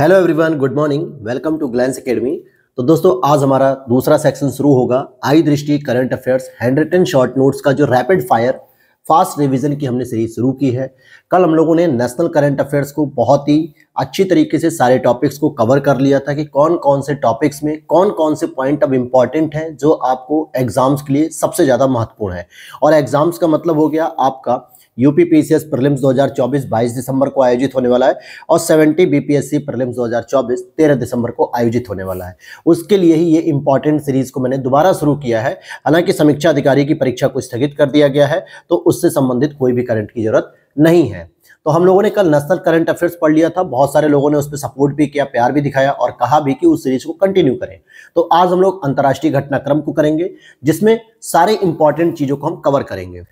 hello everyone good morning welcome to Glance academy तो दोस्तों आज हमारा दूसरा सेक्शन शुरू होगा आई Drishti current affairs hand written short notes का जो रैपिड फायर फास्ट रिवीजन की हमने सीरीज शुरू की है कल हम लोगों ने नेशनल करंट अफेयर्स को बहुत ही अच्छी तरीके से सारे टॉपिक्स को कवर कर लिया था कि कौन कौन से टॉपिक्स में कौन कौन से पॉइंट अब इम्पॉर्टेंट हैं जो आपको एग्जाम्स के लिए सबसे ज़्यादा महत्वपूर्ण है और एग्जाम्स का मतलब हो गया आपका यूपी पीसीएस प्रीलिम्स 2024 22 दिसंबर को आयोजित होने वाला है और 70 बीपीएससी प्रीलिम्स 2024 13 दिसंबर को आयोजित होने वाला है उसके लिए ही ये इंपॉर्टेंट सीरीज को मैंने दोबारा शुरू किया है हालांकि समीक्षा अधिकारी की परीक्षा को स्थगित कर दिया गया है तो उससे संबंधित कोई भी करंट की जरूरत नहीं है तो हम लोगों ने कल नेशनल करंट अफेयर्स पढ़ लिया था बहुत सारे लोगों ने उस पर सपोर्ट भी किया प्यार भी दिखाया और कहा भी कि उस सीरीज को कंटिन्यू करें तो आज हम लोग अंतर्राष्ट्रीय घटनाक्रम को करेंगे जिसमें सारे इंपॉर्टेंट चीजों को हम कवर करेंगे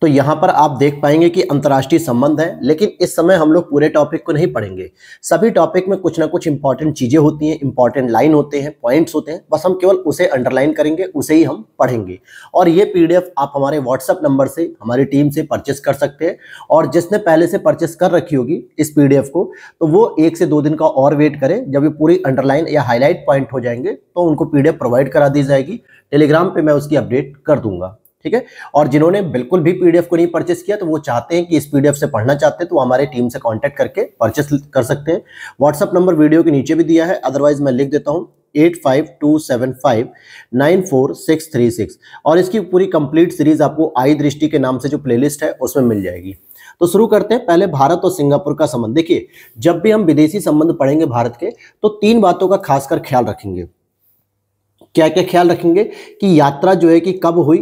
तो यहाँ पर आप देख पाएंगे कि अंतर्राष्ट्रीय संबंध है लेकिन इस समय हम लोग पूरे टॉपिक को नहीं पढ़ेंगे सभी टॉपिक में कुछ ना कुछ इंपॉर्टेंट चीज़ें होती हैं इंपॉर्टेंट लाइन होते हैं पॉइंट्स होते हैं बस हम केवल उसे अंडरलाइन करेंगे उसे ही हम पढ़ेंगे और ये पी आप हमारे व्हाट्सअप नंबर से हमारी टीम से परचेस कर सकते हैं और जिसने पहले से परचेस कर रखी होगी इस पी को तो वो एक से दो दिन का और वेट करें जब ये पूरी अंडरलाइन या हाईलाइट पॉइंट हो जाएंगे तो उनको पी प्रोवाइड करा दी जाएगी टेलीग्राम पर मैं उसकी अपडेट कर दूंगा ठीक है और जिन्होंने बिल्कुल भी पीडीएफ को नहीं परचेस किया तो वो चाहते हैं कि इस पीडीएफ से पढ़ना चाहते हैं तो हमारे टीम से कॉन्टेक्ट करके परचेस कर सकते हैं व्हाट्सअप नंबर वीडियो के नीचे भी दिया है अदरवाइज मैं लिख देता हूँ eight five two seven five nine four six three six और इसकी पूरी कंप्लीट सीरीज आपको आई दृष्टि के नाम से जो प्लेलिस्ट है उसमें मिल जाएगी तो शुरू करते हैं पहले भारत और सिंगापुर का संबंध देखिए जब भी हम विदेशी संबंध पढ़ेंगे भारत के तो तीन बातों का खासकर ख्याल रखेंगे क्या क्या ख्याल रखेंगे कि यात्रा जो है कि कब हुई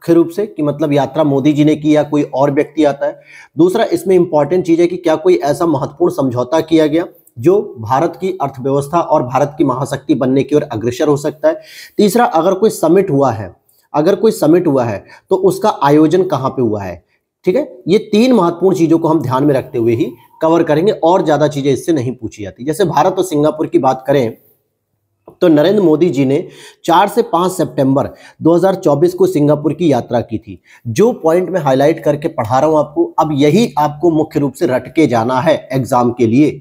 मुख्य रूप से कि मतलब यात्रा मोदी जी ने की या कोई और व्यक्ति आता है दूसरा इसमें इंपॉर्टेंट चीज़ है कि क्या कोई ऐसा महत्वपूर्ण समझौता किया गया जो भारत की अर्थव्यवस्था और भारत की महाशक्ति बनने की ओर अग्रसर हो सकता है तीसरा अगर कोई समिट हुआ है अगर कोई समिट हुआ है तो उसका आयोजन कहाँ पे हुआ है ठीक है ये तीन महत्वपूर्ण चीज़ों को हम ध्यान में रखते हुए ही कवर करेंगे और ज़्यादा चीज़ें इससे नहीं पूछी जाती जैसे भारत और सिंगापुर की बात करें तो नरेंद्र मोदी जी ने 4 से 5 सितंबर 2024 को सिंगापुर की यात्रा की थी जो पॉइंट मैं हाईलाइट करके पढ़ा रहा हूं आपको अब यही आपको मुख्य रूप से रटके जाना है एग्जाम के लिए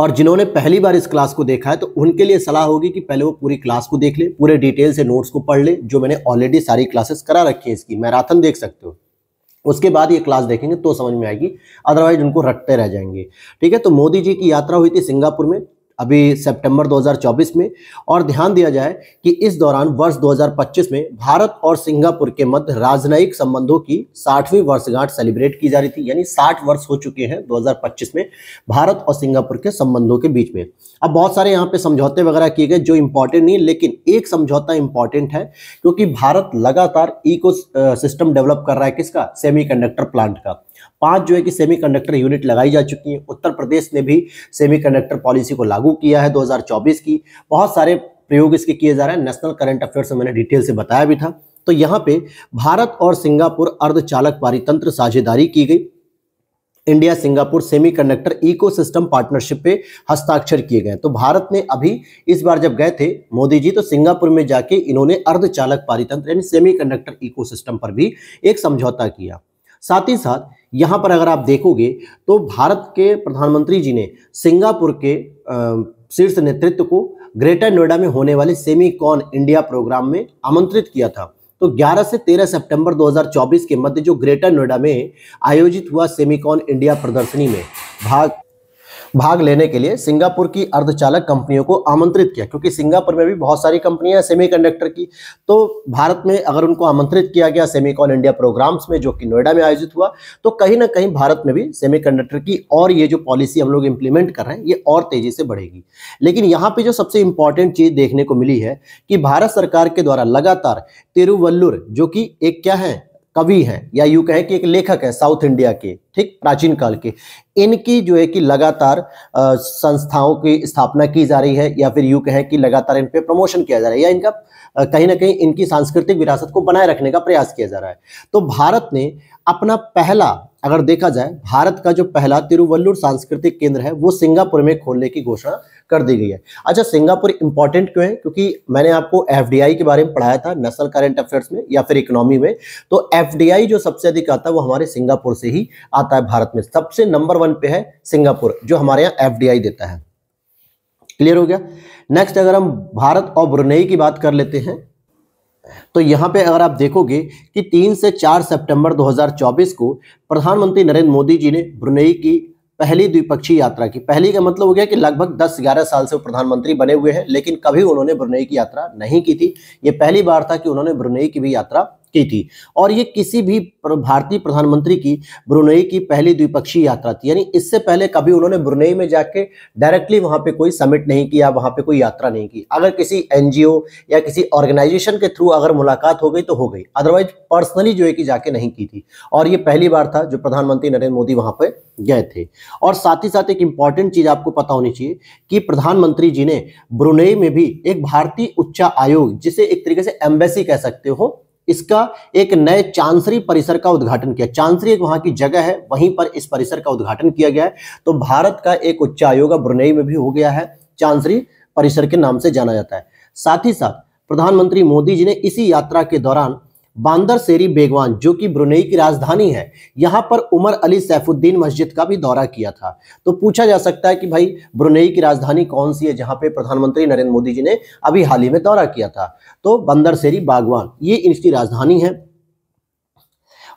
और जिन्होंने पहली बार इस क्लास को देखा है तो उनके लिए सलाह होगी कि पहले वो पूरी क्लास को देख ले पूरे डिटेल से नोट्स को पढ़ ले जो मैंने ऑलरेडी सारी क्लासेस करा रखी है इसकी मैराथन देख सकते हो उसके बाद ये क्लास देखेंगे तो समझ में आएगी अदरवाइज उनको रटते रह जाएंगे ठीक है तो मोदी जी की यात्रा हुई थी सिंगापुर में अभी सितंबर 2024 में और ध्यान दिया जाए कि इस दौरान वर्ष 2025 में भारत और सिंगापुर के मध्य राजनयिक संबंधों की 60वीं वर्षगांठ सेलिब्रेट की जा रही थी यानी 60 वर्ष हो चुके हैं 2025 में भारत और सिंगापुर के संबंधों के बीच में अब बहुत सारे यहाँ पे समझौते वगैरह किए गए जो इम्पोर्टेंट नहीं लेकिन एक समझौता इम्पॉर्टेंट है क्योंकि भारत लगातार इको सिस्टम डेवलप कर रहा है किसका सेमी प्लांट का पांच जो है कि सेमीकंडक्टर यूनिट लगाई जा चुकी है उत्तर प्रदेश ने भी सेमीकंडक्टर पॉलिसी को लागू किया है 2024 की बहुत सारे प्रयोग इसके किए जा रहे हैं नेशनल करंट अफेयर्स में मैंने डिटेल से बताया भी था तो यहाँ पे भारत और सिंगापुर अर्धचालक पारितंत्र साझेदारी की गई India Singapore semiconductor ecosystem partnership पे हस्ताक्षर किए गए तो भारत ने अभी इस बार जब गए थे मोदी जी तो सिंगापुर में जाके इन्होंने अर्धचालक पारितंत्र यानी सेमीकंडक्टर इकोसिस्टम पर भी एक समझौता किया साथ ही साथ यहाँ पर अगर आप देखोगे तो भारत के प्रधानमंत्री जी ने सिंगापुर के शीर्ष नेतृत्व को ग्रेटर नोएडा में होने वाले सेमी कॉन इंडिया प्रोग्राम में आमंत्रित किया था तो 11 से 13 सितंबर 2024 के मध्य जो ग्रेटर नोएडा में आयोजित हुआ सेमिकॉन इंडिया प्रदर्शनी में भाग भाग लेने के लिए सिंगापुर की अर्धचालक कंपनियों को आमंत्रित किया क्योंकि सिंगापुर में भी बहुत सारी कंपनियां हैं सेमीकंडक्टर की तो भारत में अगर उनको आमंत्रित किया गया सेमीकॉन इंडिया प्रोग्राम्स में जो कि नोएडा में आयोजित हुआ तो कहीं ना कहीं भारत में भी सेमीकंडक्टर की और ये जो पॉलिसी हम लोग इंप्लीमेंट कर रहे हैं ये और तेजी से बढ़ेगी लेकिन यहाँ पर जो सबसे इंपॉर्टेंट चीज देखने को मिली है कि भारत सरकार के द्वारा लगातार तिरुवल्लुर जो कि एक क्या है कवि हैं या यू कहें कि एक लेखक है साउथ इंडिया के ठीक प्राचीन काल के इनकी जो है कि लगातार संस्थाओं की स्थापना की जा रही है या फिर यू कहें कि लगातार इन पे प्रमोशन किया जा रहा है या इनका कहीं ना कहीं इनकी सांस्कृतिक विरासत को बनाए रखने का प्रयास किया जा रहा है तो भारत ने अपना पहला अगर देखा जाए भारत का जो पहला तिरुवल्लुर सांस्कृतिक केंद्र है वो सिंगापुर में खोलने की घोषणा कर दी गई है अच्छा सिंगापुर इंपॉर्टेंट क्यों है क्योंकि मैंने आपको एफडीआई के बारे में पढ़ाया था नेशनल करेंट अफेयर्स में या फिर इकोनॉमी में तो एफडीआई जो सबसे अधिक आता है वो हमारे सिंगापुर से ही आता है भारत में सबसे नंबर वन पे है सिंगापुर जो हमारे यहाँ एफ देता है क्लियर हो गया नेक्स्ट अगर हम भारत और ब्रुनेई की बात कर लेते हैं तो यहाँ पे अगर आप देखोगे कि तीन से चार सितंबर 2024 को प्रधानमंत्री नरेंद्र मोदी जी ने ब्रुनेई की पहली द्विपक्षीय यात्रा की पहली का मतलब हो गया कि लगभग 10-11 साल से वो प्रधानमंत्री बने हुए हैं लेकिन कभी उन्होंने ब्रुनेई की यात्रा नहीं की थी ये पहली बार था कि उन्होंने ब्रुनेई की भी यात्रा की थी और ये किसी भी भारतीय प्रधानमंत्री की ब्रुनई की पहली द्विपक्षीय यात्रा थी यानी इससे पहले कभी उन्होंने ब्रुनई में जाके डायरेक्टली वहां पे कोई समिट नहीं किया वहां पे कोई यात्रा नहीं की अगर किसी एनजीओ या किसी ऑर्गेनाइजेशन के थ्रू अगर मुलाकात हो गई तो हो गई अदरवाइज पर्सनली जो है कि जाके नहीं की थी और ये पहली बार था जो प्रधानमंत्री नरेंद्र मोदी वहां पर गए थे और साथ ही साथ एक इंपॉर्टेंट चीज आपको पता होनी चाहिए कि प्रधानमंत्री जी ने ब्रुनई में भी एक भारतीय उच्चा आयोग जिसे एक तरीके से एम्बेसी कह सकते हो इसका एक नए चांसरी परिसर का उद्घाटन किया चांसरी एक वहां की जगह है वहीं पर इस परिसर का उद्घाटन किया गया है तो भारत का एक उच्च आयोग ब्रुनेई में भी हो गया है चांसरी परिसर के नाम से जाना जाता है साथ ही साथ प्रधानमंत्री मोदी जी ने इसी यात्रा के दौरान बांदर सेरी बेगवान जो कि ब्रुनेई की राजधानी है यहाँ पर उमर अली सैफुद्दीन मस्जिद का भी दौरा किया था तो पूछा जा सकता है कि भाई ब्रुनेई की राजधानी कौन सी है जहाँ पे प्रधानमंत्री नरेंद्र मोदी जी ने अभी हाल ही में दौरा किया था तो बंदर सेरी बागवान ये इसकी राजधानी है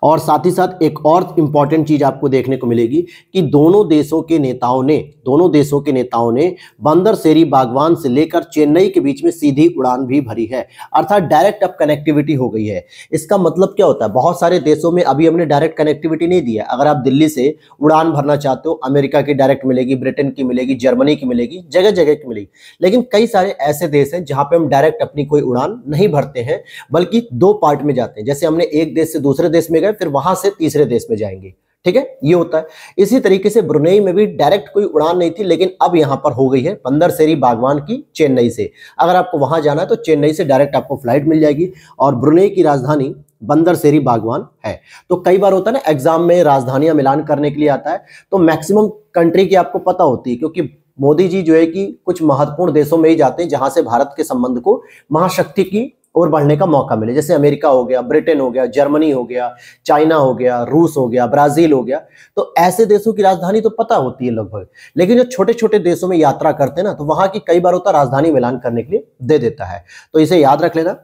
और साथ ही साथ एक और इम्पॉर्टेंट चीज़ आपको देखने को मिलेगी कि दोनों देशों के नेताओं ने दोनों देशों के नेताओं ने बंदर सेरी बागवान से लेकर चेन्नई के बीच में सीधी उड़ान भी भरी है अर्थात डायरेक्ट अब कनेक्टिविटी हो गई है इसका मतलब क्या होता है बहुत सारे देशों में अभी हमने डायरेक्ट कनेक्टिविटी नहीं दिया है अगर आप दिल्ली से उड़ान भरना चाहते हो अमेरिका की डायरेक्ट मिलेगी ब्रिटेन की मिलेगी जर्मनी की मिलेगी जगह जगह की मिलेगी लेकिन कई सारे ऐसे देश हैं जहां पे हम डायरेक्ट अपनी कोई उड़ान नहीं भरते हैं बल्कि दो पार्ट में जाते हैं जैसे हमने एक देश से दूसरे देश में गए में फिर वहां से तीसरे देश में जाएंगे ठीक है ये होता है इसी तरीके से ब्रुनेई में भी डायरेक्ट कोई उड़ान नहीं थी लेकिन अब यहां पर हो गई है बंदर सेरी बागवान की चेन्नई से अगर आपको वहां जाना है तो चेन्नई से डायरेक्ट आपको फ्लाइट मिल जाएगी और ब्रुनेई की राजधानी बंदर सेरी बागवान है तो कई बार होता है ना एग्जाम में राजधानियां मिलान करने के लिए आता है तो मैक्सिमम कंट्री की आपको पता होती है क्योंकि मोदी जी जो है कि कुछ महत्वपूर्ण देशों में ही जाते हैं जहां से भारत के संबंध को महाशक्ति की और बढ़ने का मौका मिले जैसे अमेरिका हो गया ब्रिटेन हो गया जर्मनी हो गया चाइना हो गया रूस हो गया ब्राजील हो गया तो ऐसे देशों की राजधानी तो पता होती है लगभग लेकिन जो छोटे छोटे देशों में यात्रा करते हैं ना तो वहां की कई बार होता राजधानी मिलान करने के लिए दे देता है तो इसे याद रख लेना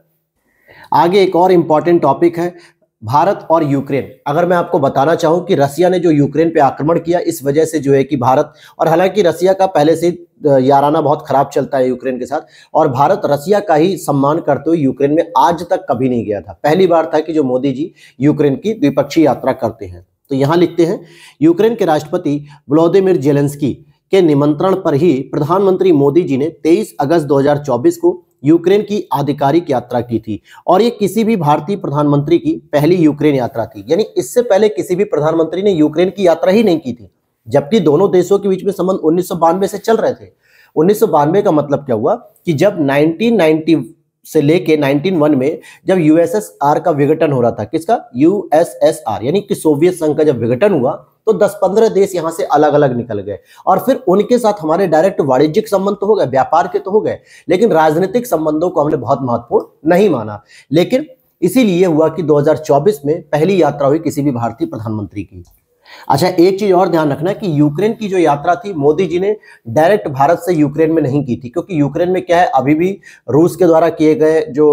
आगे एक और इंपॉर्टेंट टॉपिक है भारत और यूक्रेन अगर मैं आपको बताना चाहूं कि रसिया ने जो यूक्रेन पे आक्रमण किया इस वजह से जो है कि भारत और हालांकि रसिया का पहले से याराना बहुत खराब चलता है यूक्रेन के साथ और भारत रसिया का ही सम्मान करते हुए यूक्रेन में आज तक कभी नहीं गया था पहली बार था कि जो मोदी जी यूक्रेन की द्विपक्षीय यात्रा करते हैं तो यहाँ लिखते हैं यूक्रेन के राष्ट्रपति व्लोदिमिर जेलेंस्की के निमंत्रण पर ही प्रधानमंत्री मोदी जी ने 23 अगस्त 2024 को यूक्रेन की आधिकारिक यात्रा की थी और ये किसी भी भारतीय प्रधानमंत्री की पहली यूक्रेन यात्रा थी यानी इससे पहले किसी भी प्रधानमंत्री ने यूक्रेन की यात्रा ही नहीं की थी जबकि दोनों देशों के बीच में संबंध उन्नीस से चल रहे थे उन्नीस का मतलब क्या हुआ कि जब नाइनटीन से लेके 1901 में जब यूएसएसआर का विघटन हो रहा था किसका यूएसएसआर यानी कि सोवियत संघ का जब विघटन हुआ तो 10-15 देश यहां से अलग अलग निकल गए और फिर उनके साथ हमारे डायरेक्ट वाणिज्यिक संबंध तो हो गए व्यापार के तो हो गए लेकिन राजनीतिक संबंधों को हमने बहुत महत्वपूर्ण नहीं माना लेकिन इसीलिए हुआ कि 2024 में पहली यात्रा हुई किसी भी भारतीय प्रधानमंत्री की अच्छा एक चीज और ध्यान रखना कि यूक्रेन की जो यात्रा थी मोदी जी ने डायरेक्ट भारत से यूक्रेन में नहीं की थी क्योंकि यूक्रेन में क्या है अभी भी रूस के द्वारा किए गए जो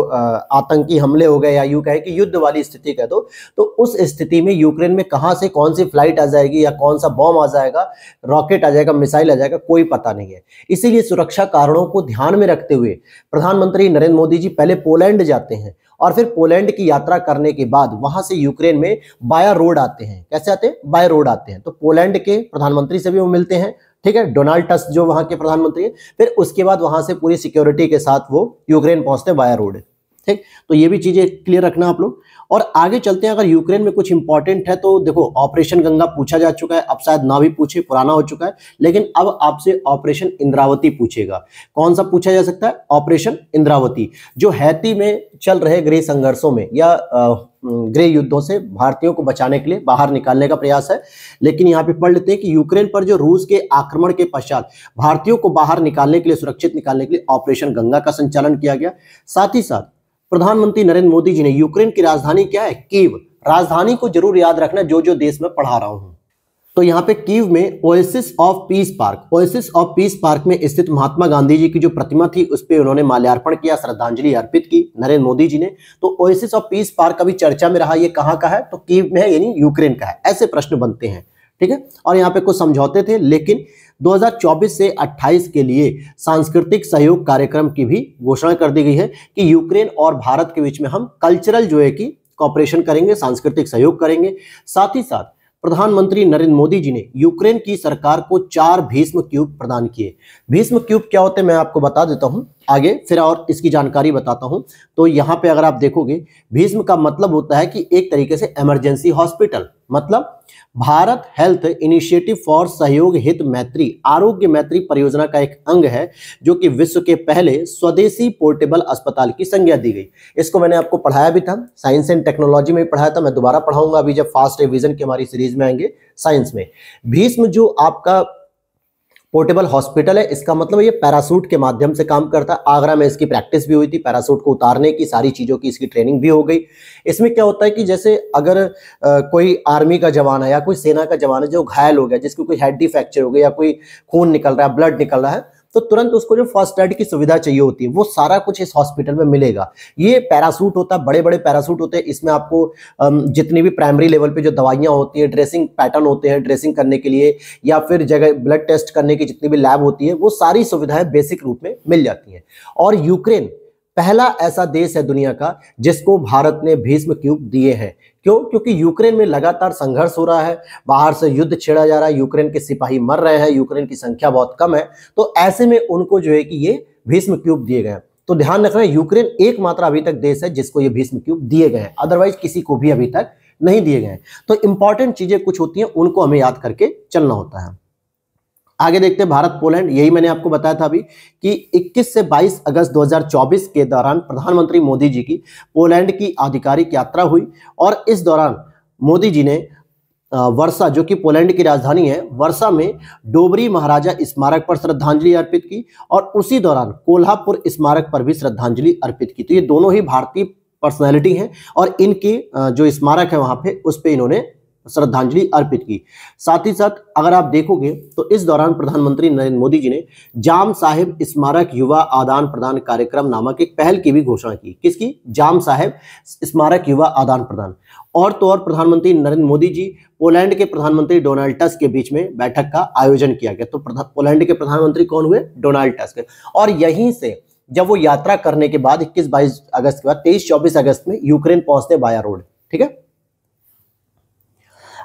आतंकी हमले हो गए या यू कहे कि युद्ध वाली स्थिति कह दो तो, तो उस स्थिति में यूक्रेन में कहां से कौन सी फ्लाइट आ जाएगी या कौन सा बॉम्ब आ जाएगा रॉकेट आ जाएगा मिसाइल आ जाएगा कोई पता नहीं है इसीलिए सुरक्षा कारणों को ध्यान में रखते हुए प्रधानमंत्री नरेंद्र मोदी जी पहले पोलैंड जाते हैं और फिर पोलैंड की यात्रा करने के बाद वहां से यूक्रेन में बाया रोड आते हैं कैसे आते हैं बाय रोड आते हैं तो पोलैंड के प्रधानमंत्री से भी वो मिलते हैं ठीक है डोनाल्ड टस्क जो वहां के प्रधानमंत्री है फिर उसके बाद वहां से पूरी सिक्योरिटी के साथ वो यूक्रेन पहुंचते हैं बाया रोड ठीक तो ये भी चीजें क्लियर रखना आप लोग और आगे चलते हैं अगर यूक्रेन में कुछ इंपॉर्टेंट है तो देखो ऑपरेशन गंगा पूछा जा चुका है अब शायद ना भी पूछे पुराना हो चुका है लेकिन अब आपसे ऑपरेशन इंद्रावती पूछेगा कौन सा पूछा जा सकता है ऑपरेशन इंद्रावती जो हैती में चल रहे गृह संघर्षों में या गृह ग्रे युद्धों से भारतीयों को बचाने के लिए बाहर निकालने का प्रयास है लेकिन यहाँ पे पढ़ लेते हैं कि यूक्रेन पर जो रूस के आक्रमण के पश्चात भारतीयों को बाहर निकालने के लिए सुरक्षित निकालने के लिए ऑपरेशन गंगा का संचालन किया गया साथ ही साथ प्रधानमंत्री नरेंद्र मोदी जी ने यूक्रेन की राजधानी क्या है कीव राजधानी को जरूर याद रखना जो जो देश में पढ़ा रहा हूं तो यहाँ पे कीव में Oasis of Peace park Oasis of Peace park में स्थित महात्मा गांधी जी की जो प्रतिमा थी उस पर उन्होंने माल्यार्पण किया श्रद्धांजलि अर्पित की नरेंद्र मोदी जी ने तो ओएसिस ऑफ पीस पार्क अभी चर्चा में रहा ये कहाँ का है तो कीव में है यानी यूक्रेन का है ऐसे प्रश्न बनते हैं ठीक है और यहाँ पे कुछ समझौते थे लेकिन 2024 से 28 के लिए सांस्कृतिक सहयोग कार्यक्रम की भी घोषणा कर दी गई है कि यूक्रेन और भारत के बीच में हम कल्चरल जो है कि कॉपरेशन करेंगे सांस्कृतिक सहयोग करेंगे साथ ही साथ प्रधानमंत्री नरेंद्र मोदी जी ने यूक्रेन की सरकार को चार भीष्म क्यूब प्रदान किए भीष्म क्यूब क्या होते हैं मैं आपको बता देता हूं आगे फिर और इसकी जानकारी बताता हूं तो यहाँ पे अगर आप देखोगे भीष्म का मतलब होता है कि एक तरीके से इमरजेंसी हॉस्पिटल मतलब भारत हेल्थ इनिशिएटिव फॉर सहयोग हित मैत्री आरोग्य मैत्री परियोजना का एक अंग है जो कि विश्व के पहले स्वदेशी पोर्टेबल अस्पताल की संज्ञा दी गई इसको मैंने आपको पढ़ाया भी था साइंस एंड टेक्नोलॉजी में पढ़ाया था मैं दोबारा पढ़ाऊंगा अभी जब फास्ट रिविजन की हमारी सीरीज में आएंगे साइंस में भीष्म जो आपका पोर्टेबल हॉस्पिटल है इसका मतलब ये पैरासूट के माध्यम से काम करता है आगरा में इसकी प्रैक्टिस भी हुई थी पैरासूट को उतारने की सारी चीज़ों की इसकी ट्रेनिंग भी हो गई इसमें क्या होता है कि जैसे अगर आ, कोई आर्मी का जवान है या कोई सेना का जवान है जो घायल हो गया जिसकी कोई हेड डिफ्रैक्चर हो गया या कोई खून निकल रहा है ब्लड निकल रहा है तो तुरंत उसको जो फर्स्ट एड की सुविधा चाहिए होती है वो सारा कुछ इस हॉस्पिटल में मिलेगा ये पैरासूट होता है बड़े बड़े पैरासूट होते हैं इसमें आपको जितनी भी प्राइमरी लेवल पे जो दवाइयाँ होती हैं ड्रेसिंग पैटर्न होते हैं ड्रेसिंग करने के लिए या फिर जगह ब्लड टेस्ट करने की जितनी भी लैब होती है वो सारी सुविधाएं बेसिक रूप में मिल जाती हैं और यूक्रेन पहला ऐसा देश है दुनिया का जिसको भारत ने भीष्म क्यूब दिए हैं क्यों क्योंकि यूक्रेन में लगातार संघर्ष हो रहा है बाहर से युद्ध छेड़ा जा रहा है यूक्रेन के सिपाही मर रहे हैं यूक्रेन की संख्या बहुत कम है तो ऐसे में उनको जो है कि ये भीष्म क्यूब दिए गए तो ध्यान रखना यूक्रेन एकमात्र अभी तक देश है जिसको ये भीष्म क्यूब दिए गए हैं अदरवाइज किसी को भी अभी तक नहीं दिए गए तो इंपॉर्टेंट चीजें कुछ होती हैं उनको हमें याद करके चलना होता है आगे देखते हैं भारत पोलैंड यही मैंने आपको बताया था अभी कि 21 से 22 अगस्त 2024 के दौरान प्रधानमंत्री मोदी जी की पोलैंड की आधिकारिक यात्रा हुई और इस दौरान मोदी जी ने वर्षा जो कि पोलैंड की राजधानी है वर्षा में डोबरी महाराजा स्मारक पर श्रद्धांजलि अर्पित की और उसी दौरान कोल्हापुर स्मारक पर भी श्रद्धांजलि अर्पित की तो ये दोनों ही भारतीय पर्सनैलिटी हैं और इनकी जो स्मारक है वहाँ पे उस पर इन्होंने श्रद्धांजलि अर्पित की साथ ही साथ अगर आप देखोगे तो इस दौरान प्रधानमंत्री नरेंद्र मोदी जी ने जाम साहेब स्मारक युवा आदान प्रदान कार्यक्रम नामक एक पहल की भी घोषणा की किसकी जाम साहेब स्मारक युवा आदान प्रदान और तो और प्रधानमंत्री नरेंद्र मोदी जी पोलैंड के प्रधानमंत्री डोनाल्ड टस्क के बीच में बैठक का आयोजन किया गया तो पोलैंड के प्रधानमंत्री कौन हुए डोनाल्ड टस्क और यहीं से जब वो यात्रा करने के बाद इक्कीस बाईस अगस्त के बाद तेईस चौबीस अगस्त में यूक्रेन पहुंचते बाया रोड ठीक है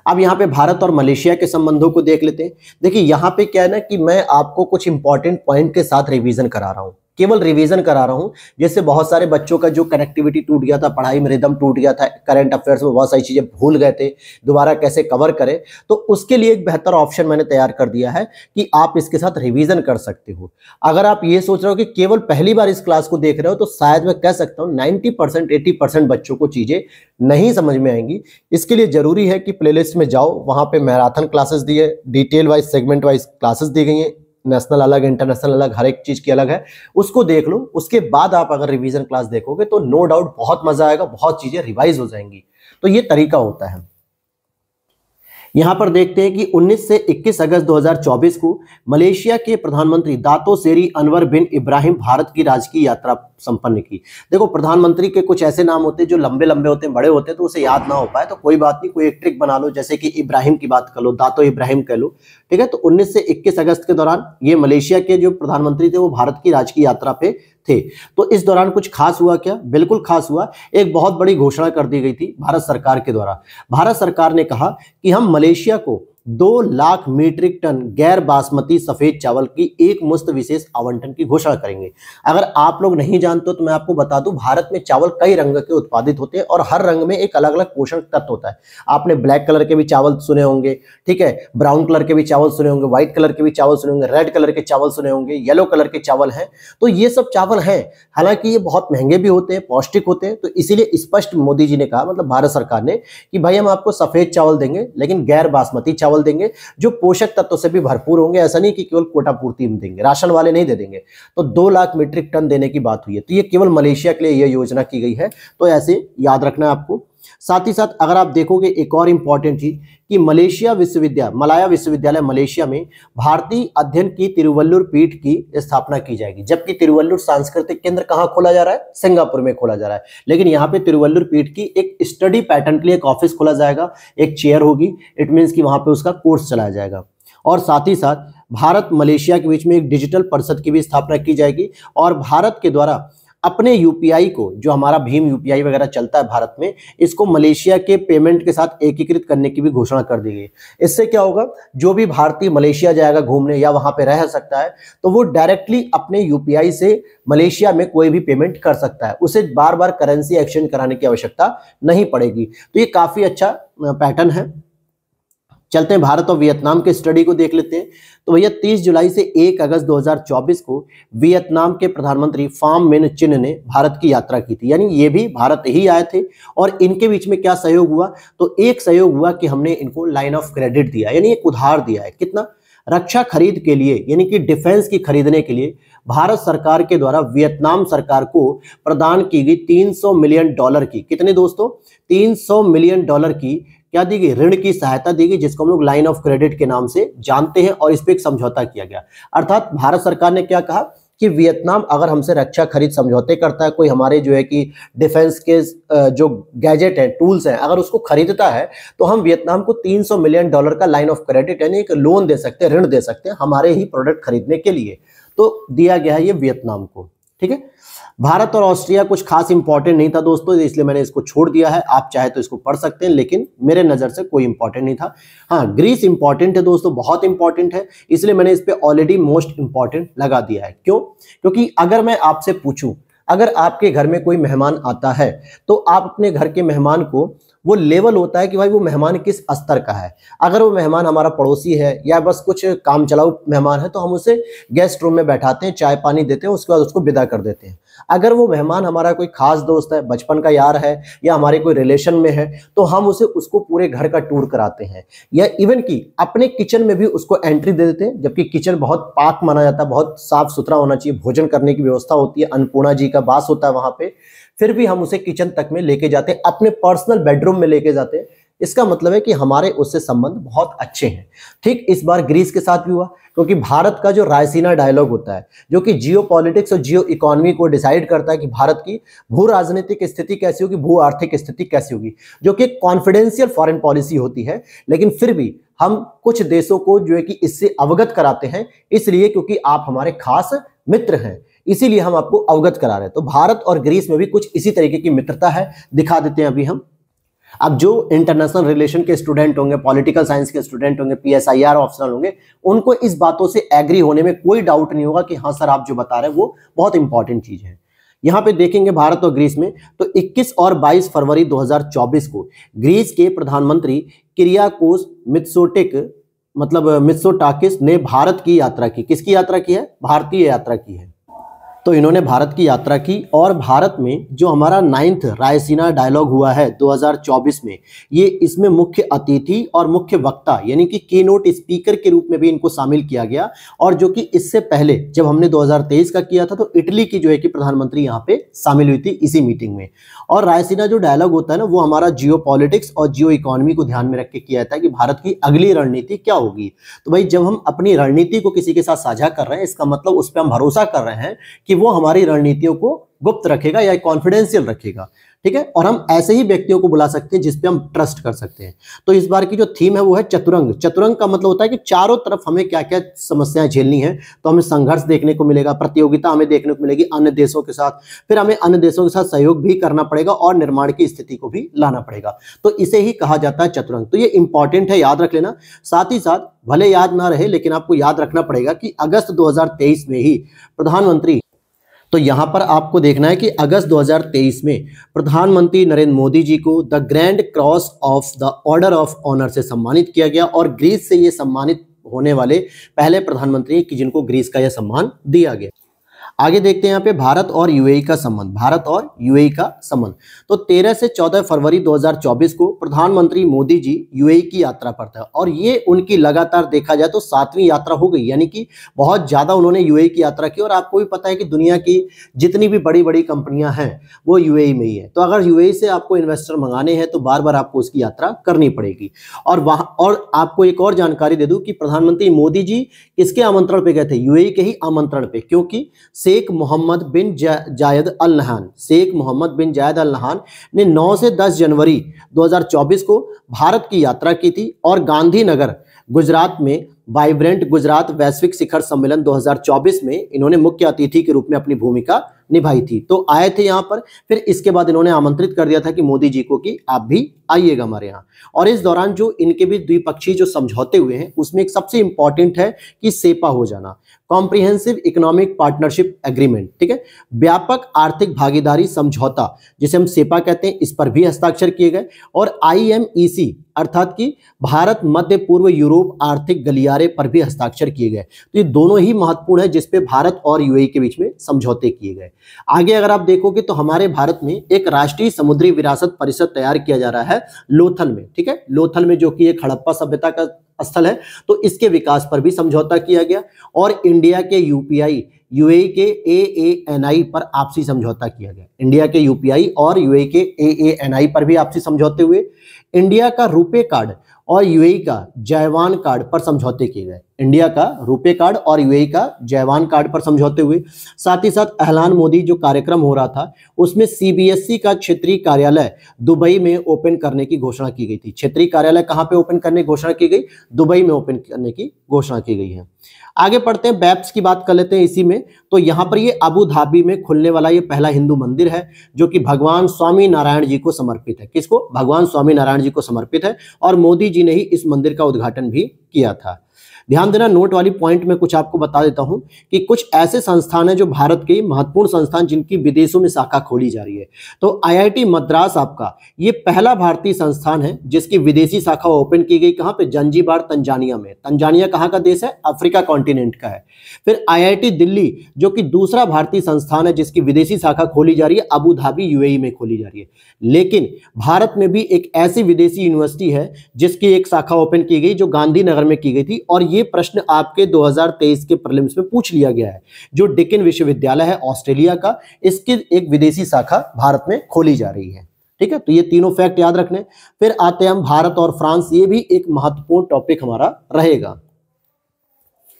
अब यहाँ पे भारत और मलेशिया के संबंधों को देख लेते हैं देखिए यहाँ पे क्या है ना कि मैं आपको कुछ इंपॉर्टेंट पॉइंट के साथ रिवीजन करा रहा हूँ केवल रिवीजन करा रहा हूँ जिससे बहुत सारे बच्चों का जो कनेक्टिविटी टूट गया था पढ़ाई में रिदम टूट गया था करंट अफेयर्स में बहुत सारी चीज़ें भूल गए थे दोबारा कैसे कवर करें तो उसके लिए एक बेहतर ऑप्शन मैंने तैयार कर दिया है कि आप इसके साथ रिवीजन कर सकते हो अगर आप ये सोच रहे हो कि केवल पहली बार इस क्लास को देख रहे हो तो शायद मैं कह सकता हूँ नाइन्टी परसेंट बच्चों को चीज़ें नहीं समझ में आएंगी इसके लिए ज़रूरी है कि प्ले में जाओ वहाँ पर मैराथन क्लासेस दिए detail wise segment wise classes दी गई हैं नेशनल अलग इंटरनेशनल अलग हर एक चीज की अलग है उसको देख लो उसके बाद आप अगर रिवीजन क्लास देखोगे तो नो डाउट बहुत मजा आएगा बहुत चीजें रिवाइज हो जाएंगी तो ये तरीका होता है यहां पर देखते हैं कि 19 से 21 अगस्त 2024 को मलेशिया के प्रधानमंत्री दातो सेरी अनवर बिन इब्राहिम भारत की राजकीय यात्रा संपन्न की देखो प्रधानमंत्री के कुछ ऐसे नाम होते हैं जो लंबे लंबे होते हैं बड़े होते हैं तो उसे याद ना हो पाए तो कोई बात नहीं कोई एक ट्रिक बना लो जैसे कि इब्राहिम की बात कर लो दातो इब्राहिम कह लो ठीक है तो उन्नीस से इक्कीस अगस्त के दौरान ये मलेशिया के जो प्रधानमंत्री थे वो भारत की राजकीय यात्रा पे थे तो इस दौरान कुछ खास हुआ क्या बिल्कुल खास हुआ एक बहुत बड़ी घोषणा कर दी गई थी भारत सरकार के द्वारा भारत सरकार ने कहा कि हम मलेशिया को दो लाख मीट्रिक टन गैर बासमती सफेद चावल की एक मुस्त विशेष आवंटन की घोषणा करेंगे अगर आप लोग नहीं जानते तो मैं आपको बता दूं भारत में चावल कई रंग के उत्पादित होते हैं और हर रंग में एक अलग अलग पोषण तत्व होता है आपने ब्लैक कलर के भी चावल सुने होंगे ठीक है ब्राउन कलर के भी चावल सुने होंगे व्हाइट कलर के भी चावल सुने होंगे रेड कलर के चावल सुने होंगे येलो कलर के चावल हैं तो ये सब चावल हैं हालांकि ये बहुत महंगे भी होते हैं पौष्टिक होते हैं तो इसीलिए स्पष्ट मोदी जी ने कहा मतलब भारत सरकार ने कि भाई हम आपको सफेद चावल देंगे लेकिन गैर बासमती चावल चावल देंगे जो पोषक तत्व से भी भरपूर होंगे ऐसा नहीं कि केवल कोटापूर्ति में देंगे राशन वाले नहीं दे देंगे तो दो लाख मीट्रिक टन देने की बात हुई है तो ये केवल मलेशिया के लिए यह योजना की गई है तो ऐसे याद रखना आपको साथ ही साथ अगर आप देखोगे एक और इम्पॉर्टेंट चीज़ कि मलेशिया विश्वविद्यालय मलाया विश्वविद्यालय मलेशिया में भारतीय अध्ययन की तिरुवल्लुर पीठ की स्थापना की जाएगी जबकि तिरुवल्लुर सांस्कृतिक केंद्र कहाँ खोला जा रहा है सिंगापुर में खोला जा रहा है लेकिन यहाँ पे तिरुवल्लुर पीठ की एक स्टडी पैटर्न के लिए एक ऑफिस खोला जाएगा एक चेयर होगी इट मीन्स की वहाँ पर उसका कोर्स चलाया जाएगा और साथ ही साथ भारत मलेशिया के बीच में एक डिजिटल परिषद की भी स्थापना की जाएगी और भारत के द्वारा अपने यूपीआई को जो हमारा भीम यूपीआई वगैरह चलता है भारत में इसको मलेशिया के पेमेंट के साथ एकीकृत करने की भी घोषणा कर दी गई इससे क्या होगा जो भी भारतीय मलेशिया जाएगा घूमने या वहां पे रह सकता है तो वो डायरेक्टली अपने यूपीआई से मलेशिया में कोई भी पेमेंट कर सकता है उसे बार बार करेंसी एक्सचेंज कराने की आवश्यकता नहीं पड़ेगी तो ये काफी अच्छा पैटर्न है चलते हैं भारत और वियतनाम के स्टडी को देख लेते हैं तो भैया 30 जुलाई से 1 अगस्त 2024 को वियतनाम के प्रधानमंत्री फार्म मिन चिन्ह ने भारत की यात्रा की थी यानी ये भी भारत ही आए थे और इनके बीच में क्या सहयोग हुआ तो एक सहयोग हुआ कि हमने इनको लाइन ऑफ क्रेडिट दिया यानी एक उधार दिया है कितना रक्षा खरीद के लिए यानी कि डिफेंस की खरीदने के लिए भारत सरकार के द्वारा वियतनाम सरकार को प्रदान की गई 300 मिलियन डॉलर की कितने दोस्तों 300 मिलियन डॉलर की क्या दी गई ऋण की सहायता दी गई जिसको हम लोग लाइन ऑफ क्रेडिट के नाम से जानते हैं और इस पर एक समझौता किया गया अर्थात भारत सरकार ने क्या कहा कि वियतनाम अगर हमसे रक्षा खरीद समझौते करता है कोई हमारे जो है कि डिफेंस के जो गैजेट हैं टूल्स हैं अगर उसको खरीदता है तो हम वियतनाम को 300 मिलियन डॉलर का लाइन ऑफ क्रेडिट यानी एक लोन दे सकते हैं ऋण दे सकते हैं हमारे ही प्रोडक्ट खरीदने के लिए तो दिया गया है ये वियतनाम को ठीक है भारत और ऑस्ट्रिया कुछ खास इंपॉर्टेंट नहीं था दोस्तों इसलिए मैंने इसको छोड़ दिया है आप चाहे तो इसको पढ़ सकते हैं लेकिन मेरे नज़र से कोई इंपॉर्टेंट नहीं था हाँ ग्रीस इंपॉर्टेंट है दोस्तों बहुत इंपॉर्टेंट है इसलिए मैंने इस पर ऑलरेडी मोस्ट इंपॉर्टेंट लगा दिया है क्यों क्योंकि अगर मैं आपसे पूछूँ अगर आपके घर में कोई मेहमान आता है तो आप अपने घर के मेहमान को वो लेवल होता है कि भाई वो मेहमान किस स्तर का है अगर वो मेहमान हमारा पड़ोसी है या बस कुछ काम चलाऊ मेहमान है तो हम उसे गेस्ट रूम में बैठाते हैं चाय पानी देते हैं उसके बाद उसको विदा कर देते हैं अगर वो मेहमान हमारा कोई खास दोस्त है बचपन का यार है या हमारे कोई रिलेशन में है तो हम उसे उसको पूरे घर का टूर कराते हैं या इवन कि अपने किचन में भी उसको एंट्री दे देते हैं जबकि किचन बहुत पाक माना जाता है बहुत साफ सुथरा होना चाहिए भोजन करने की व्यवस्था होती है अन्नपूर्णा जी का वास होता है वहां पर फिर भी हम उसे किचन तक में लेके जाते हैं अपने पर्सनल बेडरूम में लेके जाते हैं इसका मतलब है कि हमारे उससे संबंध बहुत अच्छे हैं ठीक इस बार ग्रीस के साथ भी हुआ क्योंकि भारत का जो रायसीना डायलॉग होता है जो कि जियो पॉलिटिक्स और जियो इकोनॉमी को डिसाइड करता है कि भारत की भू राजनीतिक स्थिति कैसी होगी भू आर्थिक स्थिति कैसी होगी जो कि कॉन्फिडेंशियल फॉरन पॉलिसी होती है लेकिन फिर भी हम कुछ देशों को जो है कि इससे अवगत कराते हैं इसलिए क्योंकि आप हमारे खास मित्र हैं इसीलिए हम आपको अवगत करा रहे हैं तो भारत और ग्रीस में भी कुछ इसी तरीके की मित्रता है दिखा देते हैं अभी हम अब जो इंटरनेशनल रिलेशन के स्टूडेंट होंगे पॉलिटिकल साइंस के स्टूडेंट होंगे पीएसआईआर ऑप्शनल होंगे उनको इस बातों से एग्री होने में कोई डाउट नहीं होगा कि हाँ सर आप जो बता रहे हैं वो बहुत इंपॉर्टेंट चीज़ है यहाँ पे देखेंगे भारत और ग्रीस में तो 21 और 22 फरवरी 2024 को ग्रीस के प्रधानमंत्री क्रियाकोस मित्सोटिक मतलब मित्सोटाकिस ने भारत की यात्रा की किसकी यात्रा की है भारतीय यात्रा की है तो इन्होंने भारत की यात्रा की और भारत में जो हमारा नाइन्थ रायसीना डायलॉग हुआ है 2024 में ये इसमें मुख्य अतिथि और मुख्य वक्ता यानी कि की नोट स्पीकर के रूप में भी इनको शामिल किया गया और जो कि इससे पहले जब हमने 2023 का किया था तो इटली की जो है कि प्रधानमंत्री यहाँ पे शामिल हुई थी इसी मीटिंग में और रायसीना जो डायलॉग होता है ना वो हमारा जियो और जियो इकोनॉमी को ध्यान में रख के किया जाता है कि भारत की अगली रणनीति क्या होगी तो भाई जब हम अपनी रणनीति को किसी के साथ साझा कर रहे हैं इसका मतलब उस पर हम भरोसा कर रहे हैं कि कि वो हमारी रणनीतियों को गुप्त रखेगा या कॉन्फिडेंशियल रखेगा ठीक है और हम ऐसे ही व्यक्तियों को बुला सकते हैं जिसपे हम ट्रस्ट कर सकते हैं तो इस बार की जो थीम है वो है चतुरंग चतुरंग का मतलब होता है कि चारों तरफ हमें क्या क्या समस्याएं झेलनी है तो हमें संघर्ष देखने को मिलेगा प्रतियोगिता हमें देखने को मिलेगी अन्य देशों के साथ फिर हमें अन्य देशों के साथ सहयोग भी करना पड़ेगा और निर्माण की स्थिति को भी लाना पड़ेगा तो इसे ही कहा जाता है चतुरंग तो ये इंपॉर्टेंट है याद रख लेना साथ ही साथ भले याद ना रहे लेकिन आपको याद रखना पड़ेगा कि अगस्त दो में ही प्रधानमंत्री तो यहाँ पर आपको देखना है कि अगस्त 2023 में प्रधानमंत्री नरेंद्र मोदी जी को the Grand Cross of the Order of Honour से सम्मानित किया गया और ग्रीस से ये सम्मानित होने वाले पहले प्रधानमंत्री कि जिनको ग्रीस का यह सम्मान दिया गया आगे देखते हैं यहाँ पे भारत और यूएई का संबंध भारत और यूएई का संबंध तो 13 से 14 फरवरी 2024 को प्रधानमंत्री मोदी जी यूएई की यात्रा पर था और ये उनकी लगातार देखा जाए तो सातवीं यात्रा हो गई यानी कि बहुत ज़्यादा उन्होंने यूएई की यात्रा की और आपको भी पता है कि दुनिया की जितनी भी बड़ी बड़ी कंपनियां हैं वो यूएई में ही है तो अगर यूएई से आपको इन्वेस्टर मंगाने हैं तो बार बार आपको उसकी यात्रा करनी पड़ेगी और वहां और आपको एक और जानकारी दे दू कि प्रधानमंत्री मोदी जी किसके आमंत्रण पे गए थे यूएई के ही आमंत्रण पे क्योंकि शेख मोहम्मद बिन जायद अल नहान शेख मोहम्मद बिन जायद अल नहान ने 9 से 10 जनवरी 2024 को भारत की यात्रा की थी और गांधीनगर गुजरात में वाइब्रेंट गुजरात वैश्विक शिखर सम्मेलन 2024 में इन्होंने मुख्य अतिथि के रूप में अपनी भूमिका निभाई थी तो आए थे यहाँ पर फिर इसके बाद इन्होंने आमंत्रित कर दिया था कि मोदी जी को कि आप भी आइएगा हमारे यहाँ और इस दौरान जो इनके भी द्विपक्षीय जो समझौते हुए हैं उसमें एक सबसे इंपॉर्टेंट है कि सेपा हो जाना कॉम्प्रिहेंसिव इकोनॉमिक पार्टनरशिप एग्रीमेंट ठीक है व्यापक आर्थिक भागीदारी समझौता जिसे हम सेपा कहते हैं इस पर भी हस्ताक्षर किए गए और आई अर्थात कि भारत मध्य पूर्व यूरोप आर्थिक गलियारे पर भी हस्ताक्षर किए गए तो ये दोनों ही महत्वपूर्ण है जिसपे भारत और यूएई के बीच में समझौते किए गए आगे अगर आप देखोगे तो हमारे भारत में एक राष्ट्रीय समुद्री विरासत परिषद तैयार किया जा रहा है लोथल में ठीक है लोथल में जो कि एक हड़प्पा सभ्यता का स्थल है तो इसके विकास पर भी समझौता किया गया और इंडिया के यूपीआई यूएई के आई पर आपसी समझौता किया गया इंडिया के यूपीआई और यूएई के आई पर भी आपसी समझौते हुए इंडिया का रुपए कार्ड और यूएई का जयवान कार्ड पर समझौते किए गए इंडिया का रुपए कार्ड और यूएई का जयवान कार्ड पर समझौते हुए साथ ही साथ अहलान मोदी जो कार्यक्रम हो रहा था उसमें सीबीएसई का क्षेत्रीय कार्यालय दुबई में ओपन करने की घोषणा की गई थी क्षेत्रीय कार्यालय कहाँ पे ओपन करने की घोषणा की गई दुबई में ओपन करने की घोषणा की गई है आगे पढ़ते हैं बैप्स की बात कर लेते हैं इसी में तो यहाँ पर ये अबू धाबी में खुलने वाला ये पहला हिंदू मंदिर है जो कि भगवान स्वामी नारायण जी को समर्पित है किसको भगवान स्वामी नारायण जी को समर्पित है और मोदी जी ने ही इस मंदिर का उद्घाटन भी किया था ध्यान देना नोट वाली पॉइंट में कुछ आपको बता देता हूं कि कुछ ऐसे संस्थान है जो भारत के महत्वपूर्ण संस्थान जिनकी विदेशों में शाखा खोली जा रही है तो आईआईटी मद्रास आपका ये पहला भारतीय संस्थान है जिसकी विदेशी शाखा ओपन की गई कहां पे जंजीबार तंजानिया में तंजानिया कहां का देश है अफ्रीका कॉन्टिनेंट का है फिर आई दिल्ली जो कि दूसरा भारतीय संस्थान है जिसकी विदेशी शाखा खोली जा रही है अबू धाबी यूएई में खोली जा रही है लेकिन भारत में भी एक ऐसी विदेशी यूनिवर्सिटी है जिसकी एक शाखा ओपन की गई जो गांधीनगर में की गई थी और ये प्रश्न आपके 2023 के प्रीलिम्स में पूछ लिया गया है जो डिकिन विश्वविद्यालय है ऑस्ट्रेलिया का इसकी एक विदेशी शाखा भारत में खोली जा रही है ठीक है तो ये तीनों फैक्ट याद रखने फिर आते हैं हम भारत और फ्रांस ये भी एक महत्वपूर्ण टॉपिक हमारा रहेगा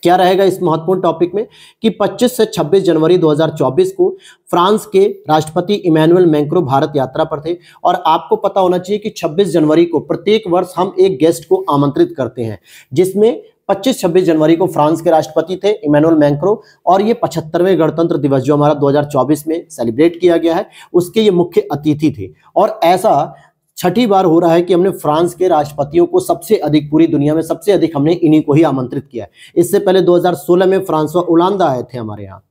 क्या रहेगा इस महत्वपूर्ण टॉपिक में कि 25 से 26 जनवरी 2024 को फ्रांस के राष्ट्रपति इमैनुअल मैंक्रो भारत यात्रा पर थे और आपको पता होना चाहिए कि 26 जनवरी को प्रत्येक वर्ष हम एक गेस्ट को आमंत्रित करते हैं जिसमें 25-26 जनवरी को फ्रांस के राष्ट्रपति थे इमैनुअल मैंक्रो और ये पचहत्तरवें गणतंत्र दिवस जो हमारा 2024 में सेलिब्रेट किया गया है उसके ये मुख्य अतिथि थे और ऐसा छठी बार हो रहा है कि हमने फ्रांस के राष्ट्रपतियों को सबसे अधिक पूरी दुनिया में सबसे अधिक हमने इन्हीं को ही आमंत्रित किया है इससे पहले 2016 में फ्रांसवा उलांदा आए थे हमारे यहाँ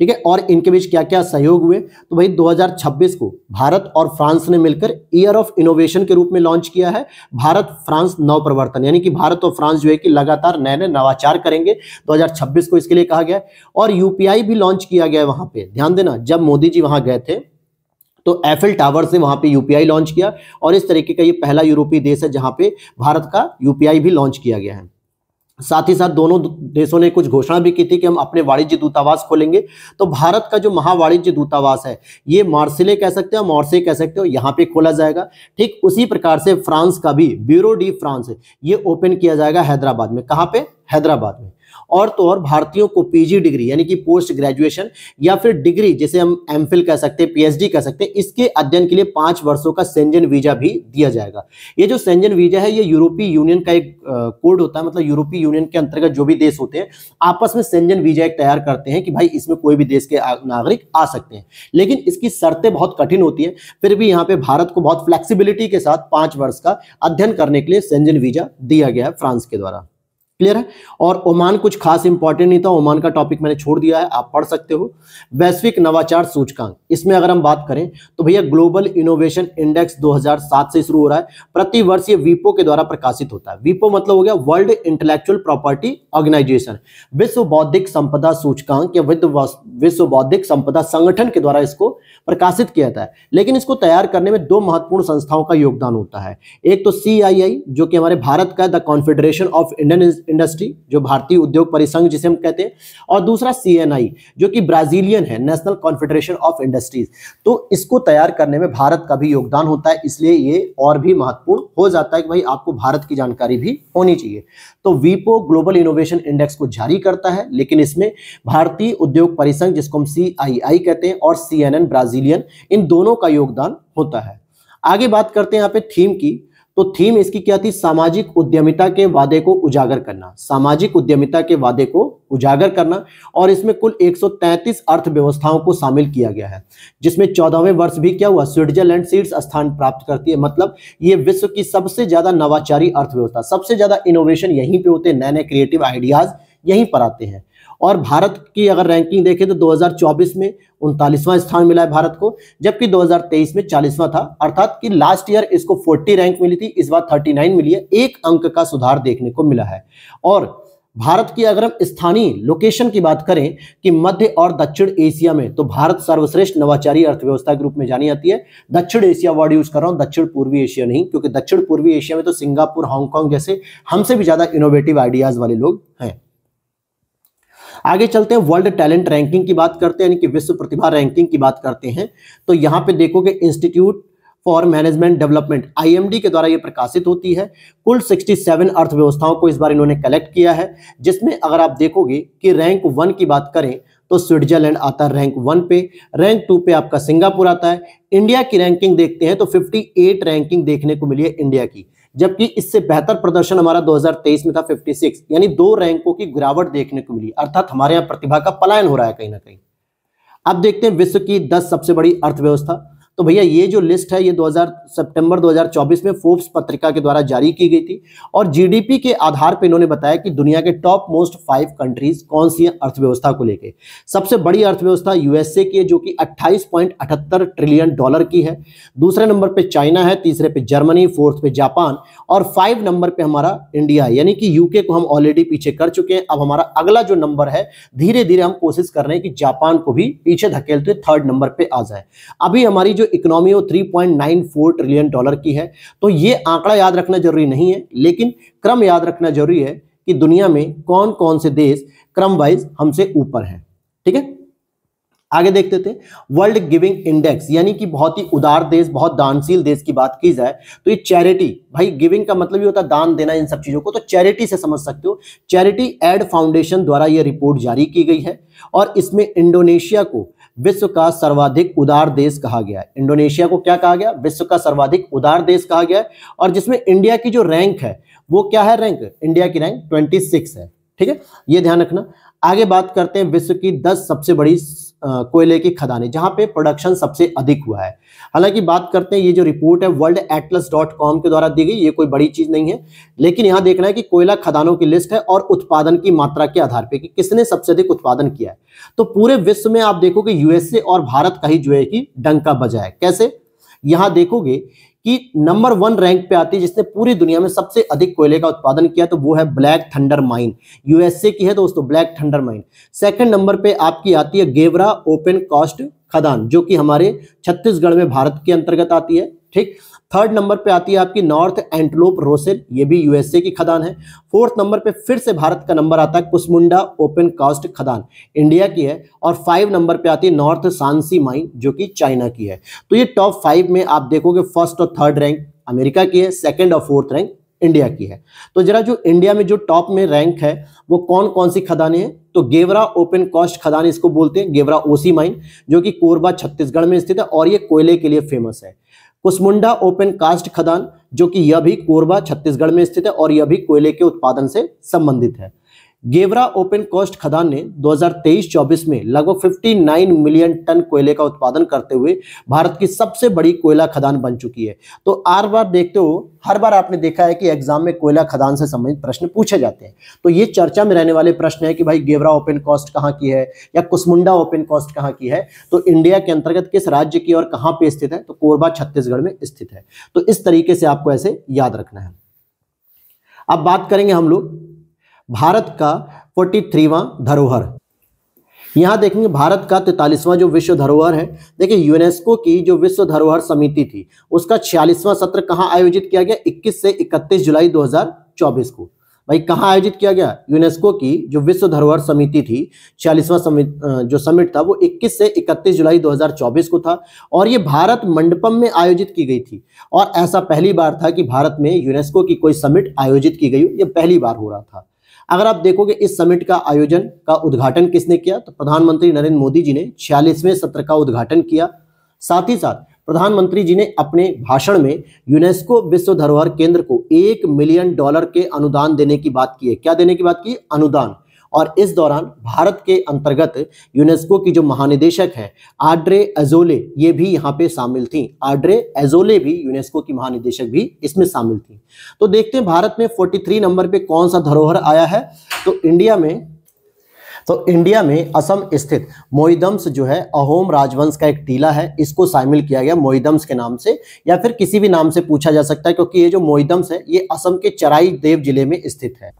ठीक है और इनके बीच क्या क्या सहयोग हुए तो भाई 2026 को भारत और फ्रांस ने मिलकर ईयर ऑफ इनोवेशन के रूप में लॉन्च किया है भारत फ्रांस नव प्रवर्तन यानी कि भारत और फ्रांस जो है कि लगातार नए नए नवाचार करेंगे 2026 को इसके लिए कहा गया और यूपीआई भी लॉन्च किया गया है वहां पर ध्यान देना जब मोदी जी वहां गए थे तो एफिल टावर से वहां पे यूपीआई लॉन्च किया और इस तरीके का ये पहला यूरोपीय देश है जहां पे भारत का यूपीआई भी लॉन्च किया गया है साथ ही साथ दोनों देशों ने कुछ घोषणा भी की थी कि हम अपने वाणिज्य दूतावास खोलेंगे तो भारत का जो महावाणिज्य दूतावास है ये मार्सिले कह सकते हो मॉर्से कह सकते हो यहाँ पे खोला जाएगा ठीक उसी प्रकार से फ्रांस का भी ब्यूरो डी फ्रांस ये ओपन किया जाएगा हैदराबाद में कहाँ पे हैदराबाद में और तो और भारतीयों को पीजी डिग्री यानी कि पोस्ट ग्रेजुएशन या फिर डिग्री जैसे हम एम कह सकते हैं पीएचडी कह सकते हैं इसके अध्ययन के लिए पांच वर्षों का सेंजन वीजा भी दिया जाएगा ये जो सेंजन वीजा है ये यूरोपीय यूनियन का एक कोड होता है मतलब यूरोपीय यूनियन के अंतर्गत जो भी देश होते हैं आपस में सेंजन वीजा एक तैयार करते हैं कि भाई इसमें कोई भी देश के नागरिक आ सकते हैं लेकिन इसकी शर्तें बहुत कठिन होती है फिर भी यहाँ पे भारत को बहुत फ्लेक्सिबिलिटी के साथ पांच वर्ष का अध्ययन करने के लिए सेंजन वीजा दिया गया है फ्रांस के द्वारा क्लियर है और ओमान कुछ खास इंपॉर्टेंट नहीं था ओमान का टॉपिक मैंने छोड़ दिया है आप पढ़ सकते हो वैश्विक नवाचार सूचकांक इसमें अगर हम बात करें तो भैया ग्लोबल इनोवेशन इंडेक्स 2007 से शुरू हो रहा है प्रति वर्ष ये वीपो के द्वारा प्रकाशित होता है वीपो मतलब हो गया वर्ल्ड इंटेलेक्चुअल प्रॉपर्टी ऑर्गेनाइजेशन विश्व बौद्धिक संपदा सूचकांक या विश्व बौद्धिक संपदा संगठन के द्वारा इसको प्रकाशित किया जाता है लेकिन इसको तैयार करने में दो महत्वपूर्ण संस्थाओं का योगदान होता है एक तो सी जो कि हमारे भारत का the Confederation of Indian Industry जो भारतीय उद्योग परिसंघ जिसे हम कहते हैं और दूसरा सी जो कि ब्राजीलियन है नेशनल कॉन्फेडरेशन ऑफ इंडस्ट्रीज तो इसको तैयार करने में भारत का भी योगदान होता है इसलिए ये और भी महत्वपूर्ण हो जाता है कि भाई आपको भारत की जानकारी भी होनी चाहिए तो वीपो ग्लोबल इनोवेशन इंडेक्स को जारी करता है लेकिन इसमें भारतीय उद्योग परिसंघ जिसको हम सी कहते हैं और सी ब्राजीलियन इन दोनों का योगदान होता है आगे बात करते हैं यहाँ पे थीम की तो थीम इसकी क्या थी सामाजिक उद्यमिता के वादे को उजागर करना सामाजिक उद्यमिता के वादे को उजागर करना और इसमें कुल 133 अर्थव्यवस्थाओं को शामिल किया गया है जिसमें चौदहवें वर्ष भी क्या हुआ स्विट्जरलैंड सीड्स स्थान प्राप्त करती है मतलब ये विश्व की सबसे ज्यादा नवाचारी अर्थव्यवस्था सबसे ज्यादा इनोवेशन यहीं पर होते नए नए क्रिएटिव आइडियाज यहीं पर आते हैं और भारत की अगर रैंकिंग देखें तो 2024 में उनतालीसवां स्थान मिला है भारत को जबकि 2023 में चालीसवां था अर्थात कि लास्ट ईयर इसको 40 रैंक मिली थी इस बार 39 मिली है एक अंक का सुधार देखने को मिला है और भारत की अगर हम स्थानीय लोकेशन की बात करें कि मध्य और दक्षिण एशिया में तो भारत सर्वश्रेष्ठ नवाचारी अर्थव्यवस्था के रूप में जानी जाती है दक्षिण एशिया वर्ड यूज कर रहा हूं दक्षिण पूर्वी एशिया नहीं क्योंकि दक्षिण पूर्वी एशिया में तो सिंगापुर हांगकांग जैसे हमसे भी ज्यादा इनोवेटिव आइडियाज वाले लोग हैं आगे चलते हैं वर्ल्ड टैलेंट रैंकिंग की बात करते हैं यानी कि विश्व प्रतिभा रैंकिंग की बात करते हैं तो यहाँ पे देखोगे Institute for Management Development IMD के द्वारा ये प्रकाशित होती है कुल 67 अर्थव्यवस्थाओं को इस बार इन्होंने कलेक्ट किया है जिसमें अगर आप देखोगे कि रैंक वन की बात करें तो स्विट्जरलैंड आता है रैंक वन पे रैंक टू पे आपका सिंगापुर आता है इंडिया की रैंकिंग देखते हैं तो 58 रैंकिंग देखने को मिली है इंडिया की जबकि इससे बेहतर प्रदर्शन हमारा 2023 में था 56 यानी दो रैंकों की गिरावट देखने को मिली अर्थात हमारे यहाँ प्रतिभा का पलायन हो रहा है कहीं ना कहीं अब देखते हैं विश्व की 10 सबसे बड़ी अर्थव्यवस्था तो भैया ये जो लिस्ट है ये 2000 सितंबर 2024 में फोर्ब्स पत्रिका के द्वारा जारी की गई थी और जीडीपी के आधार पर इन्होंने बताया कि दुनिया के टॉप मोस्ट फाइव कंट्रीज कौन सी है अर्थव्यवस्था को लेकर सबसे बड़ी अर्थव्यवस्था यूएसए की है जो कि अट्ठाईस ट्रिलियन डॉलर की है दूसरे नंबर पर चाइना है तीसरे पे जर्मनी फोर्थ पे जापान और फाइव नंबर पर हमारा इंडिया है यानी कि यूके को हम ऑलरेडी पीछे कर चुके हैं अब हमारा अगला जो नंबर है धीरे धीरे हम कोशिश कर रहे हैं कि जापान को भी पीछे धकेलते थर्ड नंबर पर आ जाए अभी हमारी जो इकोनॉमी वो 3.94 ट्रिलियन डॉलर की है तो ये आंकड़ा याद रखना जरूरी नहीं है लेकिन क्रम याद रखना जरूरी है कि दुनिया में कौन कौन से देश क्रम वाइज हमसे ऊपर है ठीक है आगे देखते थे वर्ल्ड गिविंग इंडेक्स यानी कि बहुत ही उदार देश बहुत दानशील देश की बात की जाए तो ये चैरिटी भाई गिविंग का मतलब ये होता है दान देना इन सब चीज़ों को तो चैरिटी से समझ सकते हो चैरिटी एड फाउंडेशन द्वारा ये रिपोर्ट जारी की गई है और इसमें इंडोनेशिया को विश्व का सर्वाधिक उदार देश कहा गया है इंडोनेशिया को क्या कहा गया विश्व का सर्वाधिक उदार देश कहा गया है और जिसमें इंडिया की जो रैंक है वो क्या है रैंक इंडिया की रैंक ट्वेंटी है ठीक है ये ध्यान रखना आगे बात करते हैं विश्व की दस सबसे बड़ी कोयले की खदाने जहां पे प्रोडक्शन सबसे अधिक हुआ है हालांकि बात करते हैं ये जो रिपोर्ट है वर्ल्ड एटलस डॉट कॉम के द्वारा दी गई ये कोई बड़ी चीज नहीं है लेकिन यहां देखना है कि कोयला खदानों की लिस्ट है और उत्पादन की मात्रा के आधार पर कि किसने सबसे अधिक उत्पादन किया है तो पूरे विश्व में आप देखोगे यूएसए और भारत का ही जो है कि डंका बजा है कैसे यहां देखोगे कि नंबर वन रैंक पे आती है जिसने पूरी दुनिया में सबसे अधिक कोयले का उत्पादन किया तो वो है ब्लैक थंडर माइन यूएसए की है तो दोस्तों Black Thunder mine second number पे आपकी आती है गेवरा ओपन कॉस्ट खदान जो कि हमारे छत्तीसगढ़ में भारत के अंतर्गत आती है ठीक थर्ड नंबर पे आती है आपकी नॉर्थ एंटलोप रोसेल ये भी यूएसए की खदान है फोर्थ नंबर पे फिर से भारत का नंबर आता है कुसमुंडा ओपन कास्ट खदान इंडिया की है और फाइव नंबर पे आती है नॉर्थ सांसी माइन जो कि चाइना की है तो ये टॉप फाइव में आप देखोगे फर्स्ट और थर्ड रैंक अमेरिका की है सेकेंड और फोर्थ रैंक इंडिया की है तो जरा जो इंडिया में जो टॉप में रैंक है वो कौन कौन सी खदाने हैं तो गेवरा ओपन कॉस्ट खदान इसको बोलते हैं गेवरा ओसी माइन जो कि कोरबा छत्तीसगढ़ में स्थित है और ये कोयले के लिए फेमस है कुसमुंडा ओपन कास्ट खदान जो कि यह भी कोरबा छत्तीसगढ़ में स्थित है और यह भी कोयले के उत्पादन से संबंधित है गेवरा ओपन कोस्ट खदान ने 2023-24 में लगभग 59 मिलियन टन कोयले का उत्पादन करते हुए भारत की सबसे बड़ी कोयला खदान बन चुकी है तो आर बार देखते हो हर बार आपने देखा है कि एग्जाम में कोयला खदान से संबंधित प्रश्न पूछे जाते हैं तो ये चर्चा में रहने वाले प्रश्न है कि भाई गेवरा ओपन कॉस्ट कहाँ की है या कुसमुंडा ओपन कॉस्ट कहाँ की है तो इंडिया के अंतर्गत किस राज्य की और कहाँ पे स्थित है तो कोरबा छत्तीसगढ़ में स्थित है तो इस तरीके से आपको ऐसे याद रखना है अब बात करेंगे हम लोग भारत का फोर्टी थ्रीवा धरोहर यहाँ देखेंगे भारत का तैतालीसवां जो विश्व धरोहर है देखिए यूनेस्को की जो विश्व धरोहर समिति थी उसका छियालीसवां सत्र कहाँ आयोजित किया गया 21 से 31 जुलाई 2024 को भाई कहाँ आयोजित किया गया यूनेस्को की जो विश्व धरोहर समिति थी छियालीसवां जो समिट था वो 21 से 31 जुलाई 2024 को था और ये भारत मंडपम में आयोजित की गई थी और ऐसा पहली बार था कि भारत में यूनेस्को की कोई समिट आयोजित की गई ये पहली बार हो रहा था अगर आप देखोगे इस समिट का आयोजन का उद्घाटन किसने किया तो प्रधानमंत्री नरेंद्र मोदी जी ने छियालीसवें सत्र का उद्घाटन किया साथ ही साथ प्रधानमंत्री जी ने अपने भाषण में यूनेस्को विश्व धरोहर केंद्र को एक मिलियन डॉलर के अनुदान देने की बात की है क्या देने की बात की अनुदान और इस दौरान भारत के अंतर्गत यूनेस्को की जो महानिदेशक है आड्रे एजोले ये भी यहाँ पे शामिल थी आड्रे एजोले भी यूनेस्को की महानिदेशक भी इसमें शामिल थी तो देखते हैं भारत में 43 नंबर पे कौन सा धरोहर आया है तो इंडिया में तो इंडिया में असम स्थित मोहिदम्स जो है अहोम राजवंश का एक टीला है इसको शामिल किया गया मोहिदम्स के नाम से या फिर किसी भी नाम से पूछा जा सकता है क्योंकि ये जो मोहिदम्स है ये असम के चराई देव जिले में स्थित है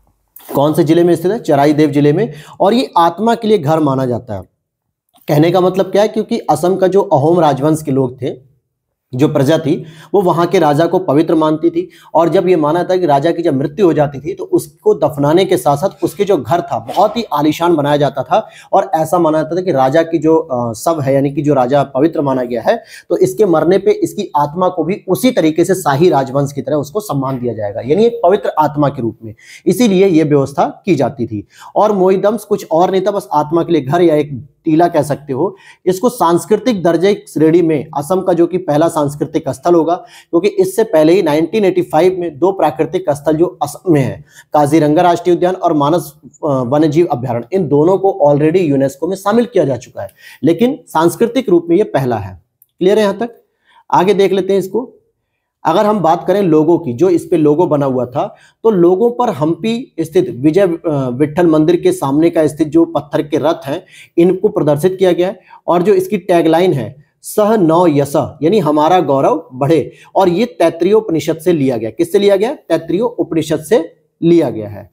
कौन से जिले में स्थित है चराई देव जिले में और ये आत्मा के लिए घर माना जाता है कहने का मतलब क्या है क्योंकि असम का जो अहोम राजवंश के लोग थे जो प्रजा थी वो वहां के राजा को पवित्र मानती थी और जब ये माना था कि राजा की जब मृत्यु हो जाती थी तो उसको दफनाने के साथ साथ उसके जो घर था बहुत ही आलिशान बनाया जाता था और ऐसा माना जाता था कि राजा की जो सब है यानी कि जो राजा पवित्र माना गया है तो इसके मरने पे इसकी आत्मा को भी उसी तरीके से शाही राजवंश की तरह उसको सम्मान दिया जाएगा यानी एक पवित्र आत्मा के रूप में इसीलिए यह व्यवस्था की जाती थी और मोईदम्स कुछ और नहीं था बस आत्मा के लिए घर या एक टीला कह सकते हो इसको सांस्कृतिक दर्जे श्रेणी में असम का जो कि पहला सांस्कृतिक स्थल होगा क्योंकि इससे पहले ही 1985 में दो प्राकृतिक स्थल जो असम में है काजीरंगा राष्ट्रीय उद्यान और मानस वन्यजीव अभ्यारण्य इन दोनों को ऑलरेडी यूनेस्को में शामिल किया जा चुका है लेकिन सांस्कृतिक रूप में यह पहला है क्लियर है यहां तक आगे देख लेते हैं इसको अगर हम बात करें लोगों की जो इस पे लोगो बना हुआ था तो लोगों पर हम्पी स्थित विजय विठल मंदिर के सामने का स्थित जो पत्थर के रथ हैं इनको प्रदर्शित किया गया है और जो इसकी टैगलाइन है सह नौ यश यानी हमारा गौरव बढ़े और ये तैतृय उपनिषद से लिया गया किससे लिया गया तैतृय उपनिषद से लिया गया है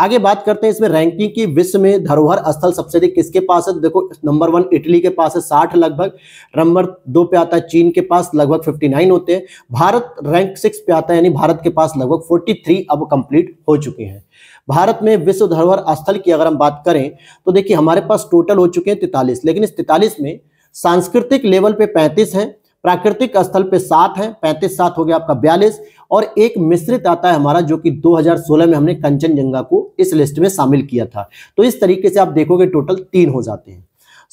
आगे बात करते हैं इसमें रैंकिंग की विश्व में धरोहर स्थल सबसे अधिक किसके पास है देखो नंबर वन इटली के पास है साठ लगभग नंबर दो पे आता है चीन के पास लगभग फिफ्टी नाइन होते हैं भारत रैंक सिक्स पे आता है यानी भारत के पास लगभग फोर्टी थ्री अब कंप्लीट हो चुके हैं भारत में विश्व धरोहर स्थल की अगर हम बात करें तो देखिए हमारे पास टोटल हो चुके हैं तैतालीस लेकिन इस तैतालीस में सांस्कृतिक लेवल पे पैंतीस है प्राकृतिक स्थल पे सात है पैंतीस सात हो गया आपका बयालीस और एक मिश्रित आता है हमारा जो कि 2016 में हमने कंचनजंगा को इस लिस्ट में शामिल किया था तो इस तरीके से आप देखोगे टोटल तीन हो जाते हैं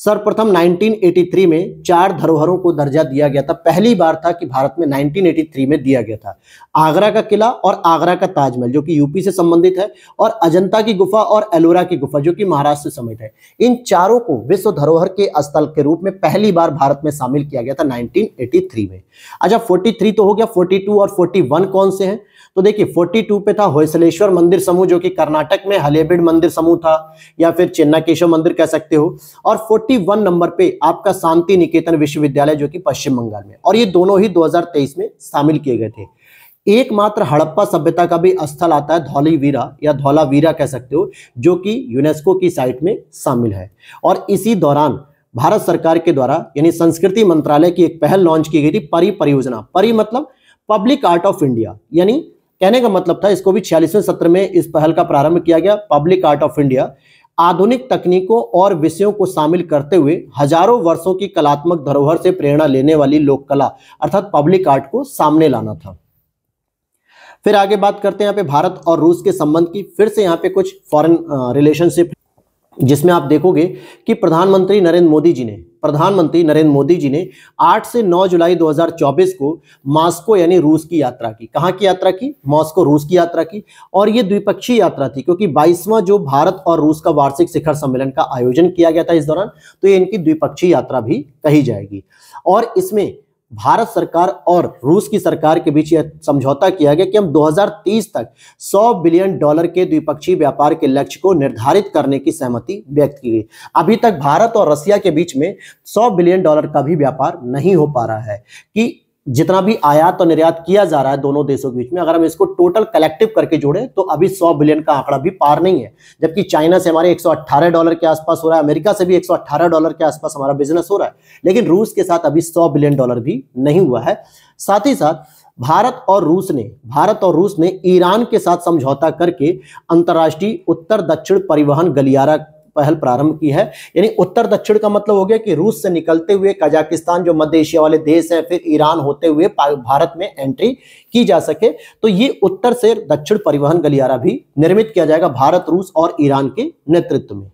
सर्वप्रथम 1983 में चार धरोहरों को दर्जा दिया गया था पहली बार था कि भारत में 1983 में दिया गया था आगरा का किला और आगरा का ताजमहल जो कि यूपी से संबंधित है और अजंता की गुफा और एलोरा की गुफा जो कि महाराष्ट्र से संबंधित है इन चारों को विश्व धरोहर के स्थल के रूप में पहली बार भारत में शामिल किया गया था नाइनटीन में अच्छा फोर्टी तो हो गया फोर्टी और फोर्टी कौन से है तो देखिए फोर्टी पे था होयसलेश्वर मंदिर समूह जो कि कर्नाटक में हलेबेड़ मंदिर समूह था या फिर चेन्ना मंदिर कह सकते हो और 41 नंबर पे आपका शांति निकेतन विश्वविद्यालय जो कि पश्चिम बंगाल में और ये दोनों ही 2023 में शामिल किए गए थे एकमात्र हड़प्पा सभ्यता का भी स्थल आता है धौलीवीरा या धौलावीरा कह सकते हो जो कि यूनेस्को की साइट में शामिल है और इसी दौरान भारत सरकार के द्वारा यानी संस्कृति मंत्रालय की एक पहल लॉन्च की गई थी परी परियोजना परी मतलब पब्लिक आर्ट ऑफ इंडिया यानी कहने का मतलब था इसको भी छियालीसवें सत्र में इस पहल का प्रारंभ किया गया पब्लिक आर्ट ऑफ इंडिया आधुनिक तकनीकों और विषयों को शामिल करते हुए हजारों वर्षों की कलात्मक धरोहर से प्रेरणा लेने वाली लोक कला अर्थात पब्लिक आर्ट को सामने लाना था फिर आगे बात करते हैं यहाँ पे भारत और रूस के संबंध की फिर से यहाँ पे कुछ फॉरेन रिलेशनशिप जिसमें आप देखोगे कि प्रधानमंत्री नरेंद्र मोदी जी ने प्रधानमंत्री नरेंद्र मोदी जी ने 8 से 9 जुलाई 2024 को मास्को यानी रूस की यात्रा की कहाँ की यात्रा की मॉस्को रूस की यात्रा की और ये द्विपक्षीय यात्रा थी क्योंकि 22वां जो भारत और रूस का वार्षिक शिखर सम्मेलन का आयोजन किया गया था इस दौरान तो ये इनकी द्विपक्षीय यात्रा भी कही जाएगी और इसमें भारत सरकार और रूस की सरकार के बीच यह समझौता किया गया कि हम 2030 तक 100 बिलियन डॉलर के द्विपक्षीय व्यापार के लक्ष्य को निर्धारित करने की सहमति व्यक्त की गई अभी तक भारत और रसिया के बीच में 100 बिलियन डॉलर का भी व्यापार नहीं हो पा रहा है कि जितना भी आयात और निर्यात किया जा रहा है दोनों देशों के बीच में अगर हम इसको टोटल कलेक्टिव करके जोड़े तो अभी 100 बिलियन का आंकड़ा भी पार नहीं है जबकि चाइना से हमारे 118 डॉलर के आसपास हो रहा है अमेरिका से भी 118 डॉलर के आसपास हमारा बिजनेस हो रहा है लेकिन रूस के साथ अभी 100 बिलियन डॉलर भी नहीं हुआ है साथ ही साथ भारत और रूस ने भारत और रूस ने ईरान के साथ समझौता करके अंतर्राष्ट्रीय उत्तर दक्षिण परिवहन गलियारा पहल प्रारंभ की है यानी उत्तर दक्षिण का मतलब हो गया कि रूस से निकलते हुए कजाकिस्तान जो मध्य एशिया वाले देश हैं फिर ईरान होते हुए भारत में एंट्री की जा सके तो ये उत्तर से दक्षिण परिवहन गलियारा भी निर्मित किया जाएगा भारत रूस और ईरान के नेतृत्व में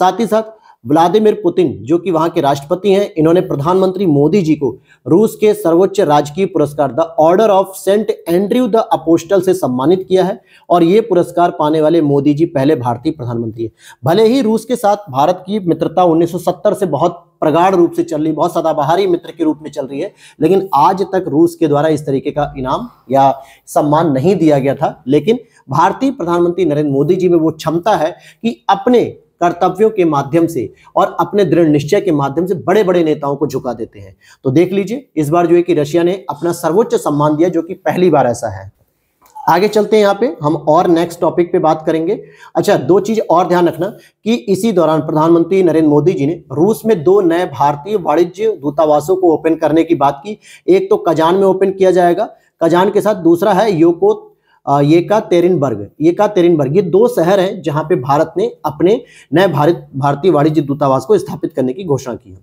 साथ ही साथ व्लादिमीर पुतिन जो कि वहां के राष्ट्रपति हैं इन्होंने प्रधानमंत्री मोदी जी को रूस के सर्वोच्च राजकीय पुरस्कार the Order of Saint Andrew the Apostle से सम्मानित किया है और ये पुरस्कार पाने वाले मोदी जी पहले भारतीय प्रधानमंत्री हैं भले ही रूस के साथ भारत की मित्रता 1970 से बहुत प्रगाढ़ रूप से चल रही बहुत सदाबहारी मित्र के रूप में चल रही है लेकिन आज तक रूस के द्वारा इस तरीके का इनाम या सम्मान नहीं दिया गया था लेकिन भारतीय प्रधानमंत्री नरेंद्र मोदी जी में वो क्षमता है कि अपने कर्तव्यों के माध्यम से और अपने दृढ़ निश्चय के माध्यम से बड़े बड़े नेताओं को झुका देते हैं तो देख लीजिए इस बार जो है कि रशिया ने अपना सर्वोच्च सम्मान दिया जो कि पहली बार ऐसा है आगे चलते हैं यहाँ पे हम और नेक्स्ट टॉपिक पे बात करेंगे अच्छा दो चीज और ध्यान रखना कि इसी दौरान प्रधानमंत्री नरेंद्र मोदी जी ने रूस में दो नए भारतीय वाणिज्य दूतावासों को ओपन करने की बात की एक तो कजान में ओपन किया जाएगा कजान के साथ दूसरा है योको ये का ये का बर्ग ये दो शहर हैं जहां पे भारत ने अपने नए भारत भारतीय वाणिज्य दूतावास को स्थापित करने की घोषणा की है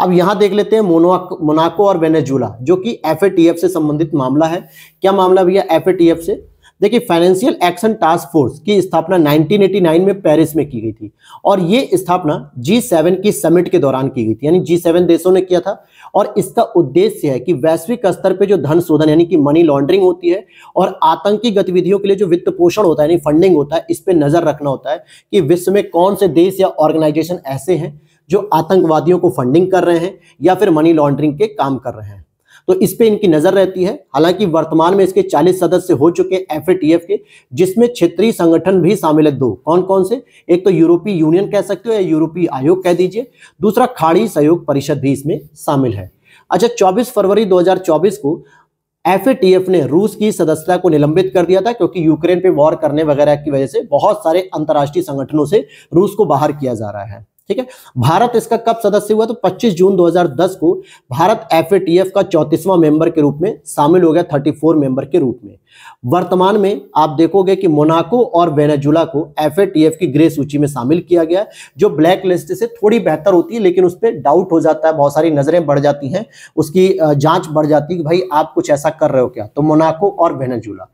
अब यहां देख लेते हैं मोनाको और वेनेजुला जो कि एफ से संबंधित मामला है क्या मामला भैया एफ से देखिए फाइनेंशियल एक्शन टास्क फोर्स की स्थापना 1989 में पेरिस में की गई थी और ये स्थापना जी सेवन की समिट के दौरान की गई थी यानी जी सेवन देशों ने किया था और इसका उद्देश्य है कि वैश्विक स्तर पर जो धन शोधन यानी कि मनी लॉन्ड्रिंग होती है और आतंकी गतिविधियों के लिए जो वित्त पोषण होता है यानी फंडिंग होता है इस पर नजर रखना होता है कि विश्व में कौन से देश या ऑर्गेनाइजेशन ऐसे हैं जो आतंकवादियों को फंडिंग कर रहे हैं या फिर मनी लॉन्ड्रिंग के काम कर रहे हैं तो इस पर इनकी नजर रहती है हालांकि वर्तमान में इसके चालीस सदस्य हो चुके हैं एफ के जिसमें क्षेत्रीय संगठन भी शामिल है दो कौन कौन से एक तो यूरोपीय यूनियन कह सकते हो या यूरोपीय आयोग कह दीजिए दूसरा खाड़ी सहयोग परिषद भी इसमें शामिल है अच्छा 24 फरवरी 2024 को एफ ने रूस की सदस्यता को निलंबित कर दिया था क्योंकि यूक्रेन पे वॉर करने वगैरह की वजह से बहुत सारे अंतर्राष्ट्रीय संगठनों से रूस को बाहर किया जा रहा है ठीक है भारत इसका कब सदस्य हुआ तो 25 जून 2010 को भारत एफ का चौतीसवां मेंबर के रूप में शामिल हो गया 34 मेंबर के रूप में वर्तमान में आप देखोगे कि मोनाको और वेनेजुला को एफ की ग्रे सूची में शामिल किया गया जो ब्लैक लिस्ट से थोड़ी बेहतर होती है लेकिन उस पर डाउट हो जाता है बहुत सारी नजरें बढ़ जाती हैं उसकी जांच बढ़ जाती है कि भाई आप कुछ ऐसा कर रहे हो क्या तो मोनाको और वेनेजुला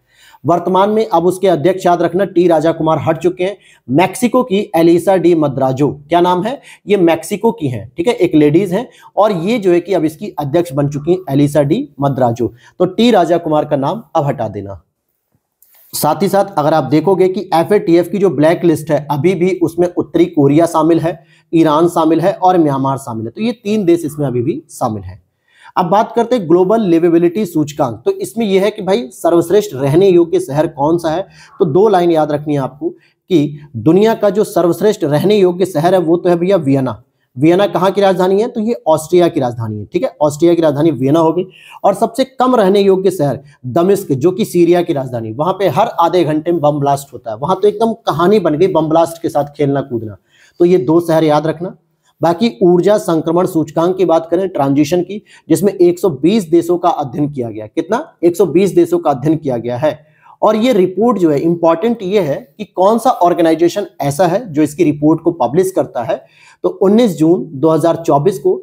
वर्तमान में अब उसके अध्यक्ष याद रखना टी राजा कुमार हट चुके हैं मैक्सिको की एलिसा डी मद्राजो क्या नाम है ये मैक्सिको की हैं ठीक है एक लेडीज हैं और ये जो है कि अब इसकी अध्यक्ष बन चुकी है एलिसा डी मद्राजो तो टी राजा कुमार का नाम अब हटा देना साथ ही साथ अगर आप देखोगे कि एफ की जो ब्लैक लिस्ट है अभी भी उसमें उत्तरी कोरिया शामिल है ईरान शामिल है और म्यांमार शामिल है तो ये तीन देश इसमें अभी भी शामिल है अब बात करते हैं ग्लोबल लिवेबिलिटी सूचकांक तो इसमें यह है कि भाई सर्वश्रेष्ठ रहने योग्य शहर कौन सा है तो दो लाइन याद रखनी है आपको कि दुनिया का जो सर्वश्रेष्ठ रहने योग्य शहर है वो तो है भैया वियना वियना कहाँ की राजधानी है तो ये ऑस्ट्रिया की राजधानी है ठीक है ऑस्ट्रिया की राजधानी वियना होगी और सबसे कम रहने योग्य शहर दमिस्क जो कि सीरिया की राजधानी वहां पे हर आधे घंटे में बम ब्लास्ट होता है वहां तो एकदम कहानी बन गई बम ब्लास्ट के साथ खेलना कूदना तो ये दो शहर याद रखना बाकी ऊर्जा संक्रमण सूचकांक की बात करें ट्रांजिशन की जिसमें 120 देशों का अध्ययन किया गया कितना 120 देशों का अध्ययन किया गया है और ये रिपोर्ट जो है इंपॉर्टेंट ये है कि कौन सा ऑर्गेनाइजेशन ऐसा है जो इसकी रिपोर्ट को पब्लिश करता है तो 19 जून 2024 को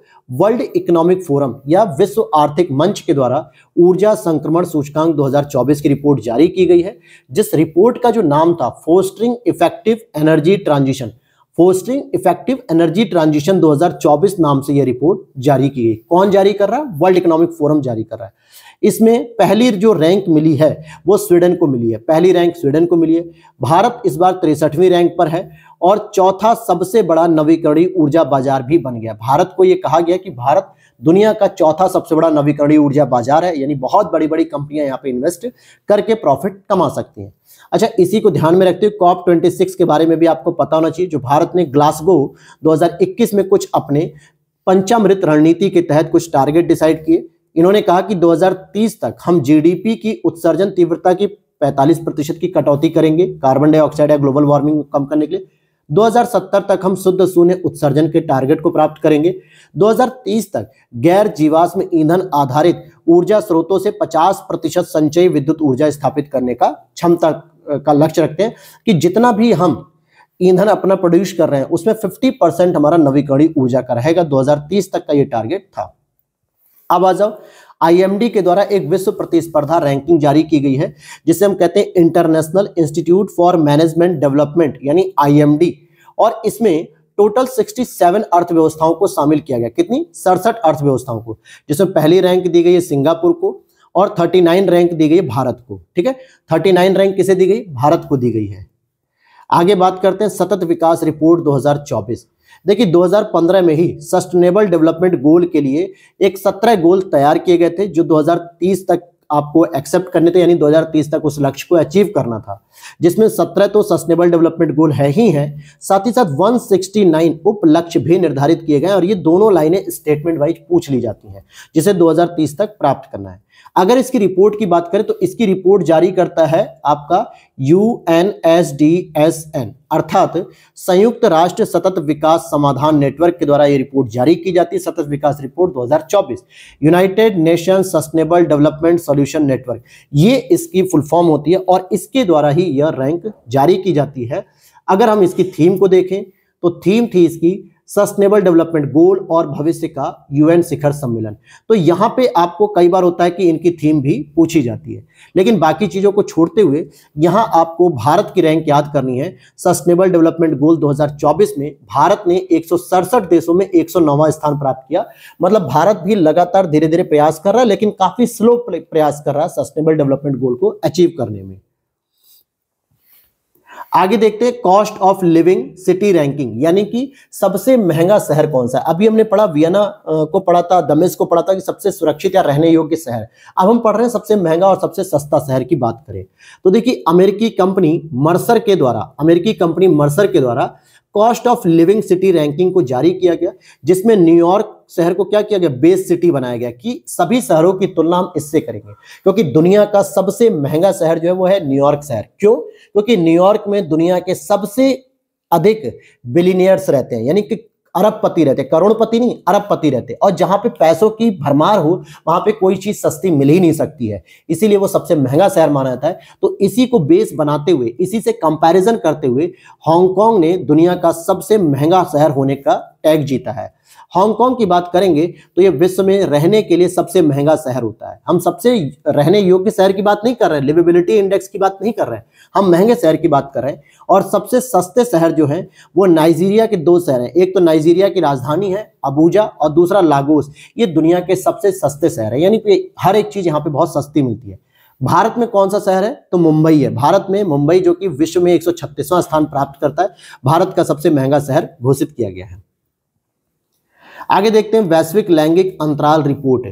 वर्ल्ड इकोनॉमिक फोरम या विश्व आर्थिक मंच के द्वारा ऊर्जा संक्रमण सूचकांक 2024 की रिपोर्ट जारी की गई है जिस रिपोर्ट का जो नाम था Fostering Effective Energy Transition Fostering Effective Energy Transition 2024 नाम से यह रिपोर्ट जारी की गई कौन जारी कर रहा है वर्ल्ड इकोनॉमिक फोरम जारी कर रहा है इसमें पहली जो रैंक मिली है वो स्वीडन को मिली है पहली रैंक स्वीडन को मिली है भारत इस बार तिरसठवीं रैंक पर है और चौथा सबसे बड़ा नवीकरणीय ऊर्जा बाजार भी बन गया भारत को यह कहा गया कि भारत दुनिया का चौथा सबसे बड़ा नवीकरणीय ऊर्जा बाजार है यानी बहुत बड़ी बड़ी कंपनियां यहाँ पे इन्वेस्ट करके प्रॉफिट कमा सकती हैं अच्छा इसी को ध्यान में रखते हुए कॉप 26 के बारे में भी आपको पता होना चाहिए जो भारत ने ग्लासगो 2021 में कुछ अपने पंचामृत रणनीति के तहत कुछ टारगेट डिसाइड किए इन्होंने कहा कि 2030 तक हम जीडीपी की उत्सर्जन तीव्रता की 45 प्रतिशत की कटौती करेंगे कार्बन डाइऑक्साइड या ग्लोबल वार्मिंग कम करने के लिए 2070 तक हम शुद्ध शून्य उत्सर्जन के टारगेट को प्राप्त करेंगे 2030 तक गैर जीवाश्म ईंधन आधारित ऊर्जा स्रोतों से 50 प्रतिशत संचय विद्युत ऊर्जा स्थापित करने का क्षमता का लक्ष्य रखते हैं कि जितना भी हम ईंधन अपना प्रोड्यूस कर रहे हैं उसमें 50 परसेंट हमारा नवीकरणीय ऊर्जा का रहेगा 2030 तक का ये टारगेट था अब आ जाओ आईएमडी के द्वारा एक विश्व प्रतिस्पर्धा रैंकिंग जारी की गई है जिसे हम कहते हैं International Institute for Management Development यानी आईएमडी और इसमें टोटल 67 अर्थव्यवस्थाओं को शामिल किया गया कितनी सड़सठ अर्थव्यवस्थाओं को जिसमें पहली रैंक दी गई है सिंगापुर को और 39 रैंक दी गई भारत को ठीक है 39 रैंक किसे दी गई भारत को दी गई है आगे बात करते हैं सतत विकास रिपोर्ट 2024 देखिए 2015 में ही सस्टेनेबल डेवलपमेंट गोल के लिए एक 17 गोल तैयार किए गए थे जो 2030 तक आपको एक्सेप्ट करने थे यानी 2030 तक उस लक्ष्य को अचीव करना था जिसमें 17 तो सस्टेनेबल डेवलपमेंट गोल है ही है साथ ही साथ 169 उप लक्ष्य भी निर्धारित किए गए और ये दोनों लाइनें स्टेटमेंट वाइज पूछ ली जाती हैं जिसे 2030 तक प्राप्त करना है अगर इसकी रिपोर्ट की बात करें तो इसकी रिपोर्ट जारी करता है आपका U N S D S N अर्थात संयुक्त राष्ट्र सतत विकास समाधान नेटवर्क के द्वारा ये रिपोर्ट जारी की जाती है सतत विकास report 2024 United Nation Sustainable Development Solution Network ये इसकी फुल फॉर्म होती है और इसके द्वारा ही यह रैंक जारी की जाती है अगर हम इसकी थीम को देखें तो थीम थी इसकी सस्टेनेबल डेवलपमेंट गोल और भविष्य का यूएन शिखर सम्मेलन तो यहाँ पे आपको कई बार होता है कि इनकी थीम भी पूछी जाती है लेकिन बाकी चीज़ों को छोड़ते हुए यहाँ आपको भारत की रैंक याद करनी है सस्टेनेबल डेवलपमेंट गोल 2024 में भारत ने एक देशों में एक स्थान प्राप्त किया मतलब भारत भी लगातार धीरे धीरे प्रयास कर रहा है लेकिन काफ़ी स्लो प्रयास कर रहा है सस्टेनेबल डेवलपमेंट गोल को अचीव करने में आगे देखते हैं cost of living city ranking यानी कि सबसे महंगा शहर कौन सा है अभी हमने पढ़ा वियना को पढ़ा था दमिश को पढ़ा था कि सबसे सुरक्षित या रहने योग्य शहर अब हम पढ़ रहे हैं सबसे महंगा और सबसे सस्ता शहर की बात करें तो देखिए अमेरिकी कंपनी मर्सर के द्वारा अमेरिकी कंपनी मर्सर के द्वारा cost of living city ranking को जारी किया गया जिसमें न्यूयॉर्क शहर को क्या किया गया बेस सिटी बनाया गया कि सभी शहरों की तुलना हम इससे करेंगे क्योंकि दुनिया का सबसे महंगा शहर जो है वो है न्यूयॉर्क शहर क्यों क्योंकि न्यूयॉर्क में दुनिया के सबसे अधिक बिलीनियर्स रहते हैं यानी कि अरबपति रहते करोड़पति नहीं अरबपति रहते और जहां पे पैसों की भरमार हो वहां पे कोई चीज सस्ती मिल ही नहीं सकती है इसीलिए वो सबसे महंगा शहर माना जाता है तो इसी को बेस बनाते हुए इसी से कंपैरिजन करते हुए हांगकांग ने दुनिया का सबसे महंगा शहर होने का टैग जीता है हांगकांग की बात करेंगे तो ये विश्व में रहने के लिए सबसे महंगा शहर होता है हम सबसे रहने योग्य शहर की बात नहीं कर रहे हैं इंडेक्स की बात नहीं कर रहे हैं हम महंगे शहर की बात कर रहे हैं और सबसे सस्ते शहर जो है वो नाइजीरिया के दो शहर हैं एक तो नाइजीरिया की राजधानी है अबूजा और दूसरा लागोस ये दुनिया के सबसे सस्ते शहर है यानी कि हर एक चीज़ यहाँ पे बहुत सस्ती मिलती है भारत में कौन सा शहर है तो मुंबई है भारत में मुंबई जो कि विश्व में एक स्थान प्राप्त करता है भारत का सबसे महंगा शहर घोषित किया गया है आगे देखते हैं वैश्विक लैंगिक अंतराल report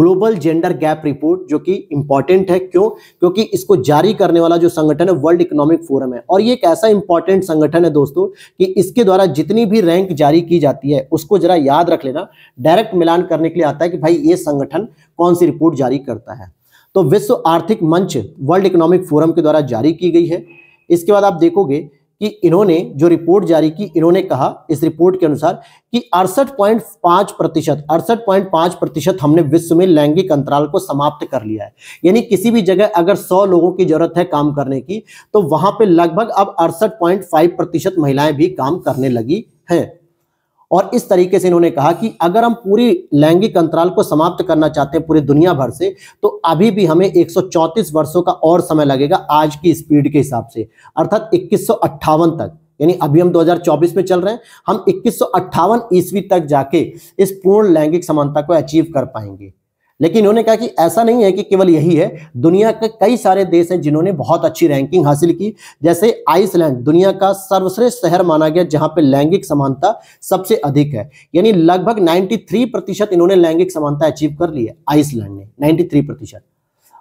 Global Gender Gap Report जो कि इंपॉर्टेंट है क्यों क्योंकि इसको जारी करने वाला जो संगठन है वर्ल्ड इकोनॉमिक फोरम है और ये एक ऐसा इंपॉर्टेंट संगठन है दोस्तों कि इसके द्वारा जितनी भी रैंक जारी की जाती है उसको जरा याद रख लेना डायरेक्ट मिलान करने के लिए आता है कि भाई ये संगठन कौन सी रिपोर्ट जारी करता है तो विश्व आर्थिक मंच वर्ल्ड इकोनॉमिक फोरम के द्वारा जारी की गई है इसके बाद आप देखोगे कि इन्होंने जो रिपोर्ट जारी की इन्होंने कहा इस रिपोर्ट के अनुसार कि अड़सठ पॉइंट पांच प्रतिशत अड़सठ पॉइंट पांच प्रतिशत हमने विश्व में लैंगिक अंतराल को समाप्त कर लिया है यानी किसी भी जगह अगर सौ लोगों की जरूरत है काम करने की तो वहां पर लगभग अब अड़सठ पॉइंट फाइव प्रतिशत महिलाएं भी काम करने लगी हैं और इस तरीके से इन्होंने कहा कि अगर हम पूरी लैंगिक अंतराल को समाप्त करना चाहते हैं पूरी दुनिया भर से तो अभी भी हमें 134 वर्षों का और समय लगेगा आज की स्पीड के हिसाब से अर्थात इक्कीस तक यानी अभी हम 2024 में चल रहे हैं हम इक्कीस ईस्वी तक जाके इस पूर्ण लैंगिक समानता को अचीव कर पाएंगे लेकिन उन्होंने कहा कि ऐसा नहीं है कि केवल यही है दुनिया के कई सारे देश हैं जिन्होंने बहुत अच्छी रैंकिंग हासिल की जैसे आइसलैंड दुनिया का सर्वश्रेष्ठ शहर माना गया जहां पे लैंगिक समानता सबसे अधिक है यानी लगभग 93 प्रतिशत इन्होंने लैंगिक समानता अचीव कर ली है आइसलैंड ने नाइन्टी प्रतिशत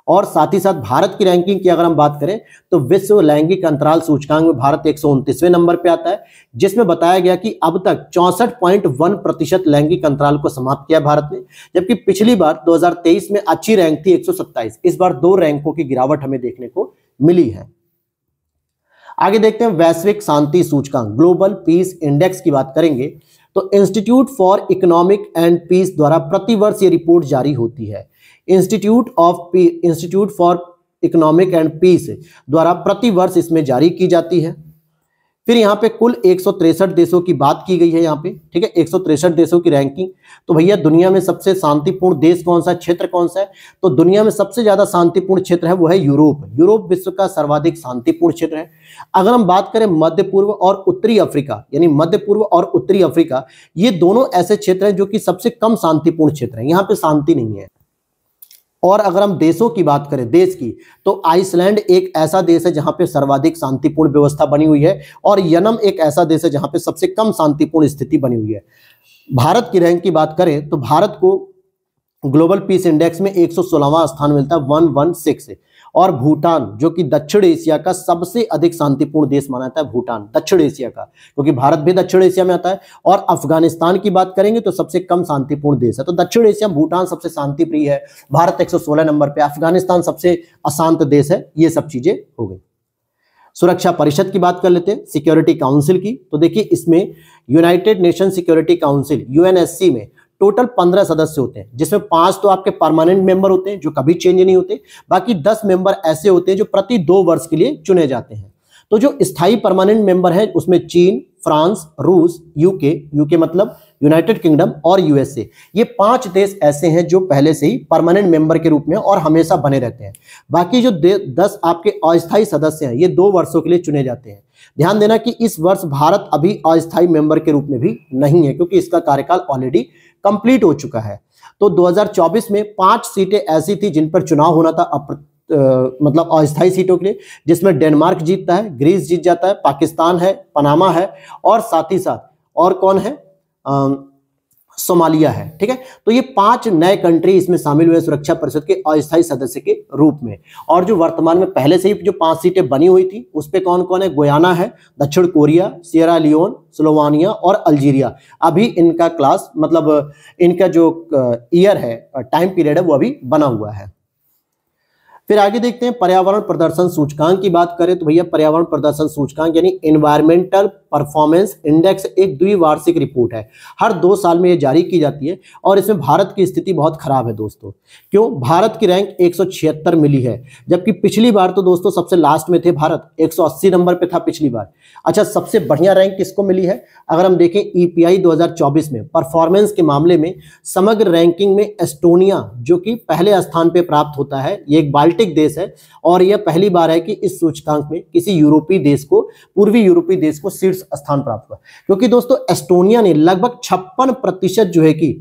और साथ ही साथ भारत की रैंकिंग की अगर हम बात करें तो विश्व लैंगिक अंतराल सूचकांक में भारत एक नंबर पे आता है जिसमें बताया गया कि अब तक चौसठ प्रतिशत लैंगिक अंतराल को समाप्त किया भारत ने जबकि पिछली बार 2023 में अच्छी रैंक थी 127 इस बार दो रैंकों की गिरावट हमें देखने को मिली है आगे देखते हैं वैश्विक शांति सूचकांक ग्लोबल पीस इंडेक्स की बात करेंगे तो Institute for Economic and Peace द्वारा प्रतिवर्ष ये रिपोर्ट जारी होती है Institute of Institute for Economic and Peace द्वारा प्रतिवर्ष इसमें जारी की जाती है फिर यहाँ पे कुल एक देशों की बात की गई है यहाँ पे ठीक है एक देशों की रैंकिंग तो भैया दुनिया में सबसे शांतिपूर्ण देश कौन सा क्षेत्र कौन सा है तो दुनिया में सबसे ज्यादा शांतिपूर्ण क्षेत्र है वो है यूरोप यूरोप विश्व का सर्वाधिक शांतिपूर्ण क्षेत्र है अगर हम बात करें मध्य पूर्व और उत्तरी अफ्रीका यानी मध्य पूर्व और उत्तरी अफ्रीका ये दोनों ऐसे क्षेत्र हैं जो कि सबसे कम शांतिपूर्ण क्षेत्र है यहाँ पे शांति नहीं है और अगर हम देशों की बात करें देश की तो आइसलैंड एक ऐसा देश है जहां पे सर्वाधिक शांतिपूर्ण व्यवस्था बनी हुई है और यनम एक ऐसा देश है जहां पे सबसे कम शांतिपूर्ण स्थिति बनी हुई है भारत की रैंक की बात करें तो भारत को ग्लोबल पीस इंडेक्स में एक स्थान मिलता है वन वन सिक्स और भूटान जो कि दक्षिण एशिया का सबसे अधिक शांतिपूर्ण देश माना जाता है भूटान दक्षिण एशिया का क्योंकि भारत भी दक्षिण एशिया में आता है और अफगानिस्तान की बात करेंगे तो सबसे कम शांतिपूर्ण देश है तो दक्षिण एशिया भूटान सबसे शांति प्रिय है भारत एक नंबर पर अफगानिस्तान सबसे अशांत देश है ये सब चीजें हो गई सुरक्षा परिषद की बात कर लेते हैं सिक्योरिटी काउंसिल की तो देखिए इसमें United Nation Security Council UNSC में टोटल पंद्रह सदस्य होते हैं जिसमें पांच तो आपके परमानेंट मेंबर होते हैं जो कभी चेंज नहीं होते बाकी दस मेंबर ऐसे होते हैं जो प्रति दो वर्ष के लिए चुने जाते हैं तो जो स्थायी परमानेंट मेंबर है उसमें चीन फ्रांस रूस यूके यूके मतलब यूनाइटेड किंगडम और यूएसए ये पांच देश ऐसे हैं जो पहले से ही परमानेंट मेंबर के रूप में और हमेशा बने रहते हैं बाकी जो दस आपके अस्थायी सदस्य हैं ये दो वर्षों के लिए चुने जाते हैं ध्यान देना कि इस वर्ष भारत अभी अस्थायी मेंबर के रूप में भी नहीं है क्योंकि इसका कार्यकाल ऑलरेडी कंप्लीट हो चुका है तो 2024 में पांच सीटें ऐसी थी जिन पर चुनाव होना था अप्र आ, मतलब अस्थायी सीटों के लिए जिसमें डेनमार्क जीतता है ग्रीस जीत जाता है पाकिस्तान है पनामा है और साथ ही साथ और कौन है आ, सोमालिया है ठीक है तो ये पांच नए कंट्री इसमें शामिल हुए सुरक्षा परिषद के अस्थायी सदस्य के रूप में और जो वर्तमान में पहले से ही जो पांच सीटें बनी हुई थी उस पर कौन कौन है गोयाना है दक्षिण कोरिया सियरा लियोन स्लोवानिया और अल्जीरिया अभी इनका क्लास मतलब इनका जो ईयर है टाइम पीरियड है वो अभी बना हुआ है फिर आगे देखते हैं पर्यावरण प्रदर्शन सूचकांक की बात करें तो भैया पर्यावरण प्रदर्शन सूचकांक यानी एनवायरमेंटल परफॉर्मेंस इंडेक्स एक द्विवार्षिक रिपोर्ट है हर दो साल में ये जारी की जाती है और इसमें भारत की स्थिति बहुत खराब है दोस्तों क्यों भारत की रैंक एक मिली है जबकि पिछली बार तो दोस्तों सबसे लास्ट में थे भारत एक नंबर पर था पिछली बार अच्छा सबसे बढ़िया रैंक किसको मिली है अगर हम देखें ई e पी में परफॉर्मेंस के मामले में समग्र रैंकिंग में एस्टोनिया जो कि पहले स्थान पर प्राप्त होता है ये एक बाल्टिक देश है और यह पहली बार है कि इस सूचकांक में किसी यूरोपीय देश को पूर्वी यूरोपीय देश को शीर्ष शीर्ष स्थान प्राप्त हुआ क्योंकि दोस्तों एस्टोनिया ने लगभग छप्पन प्रतिशत जो है कि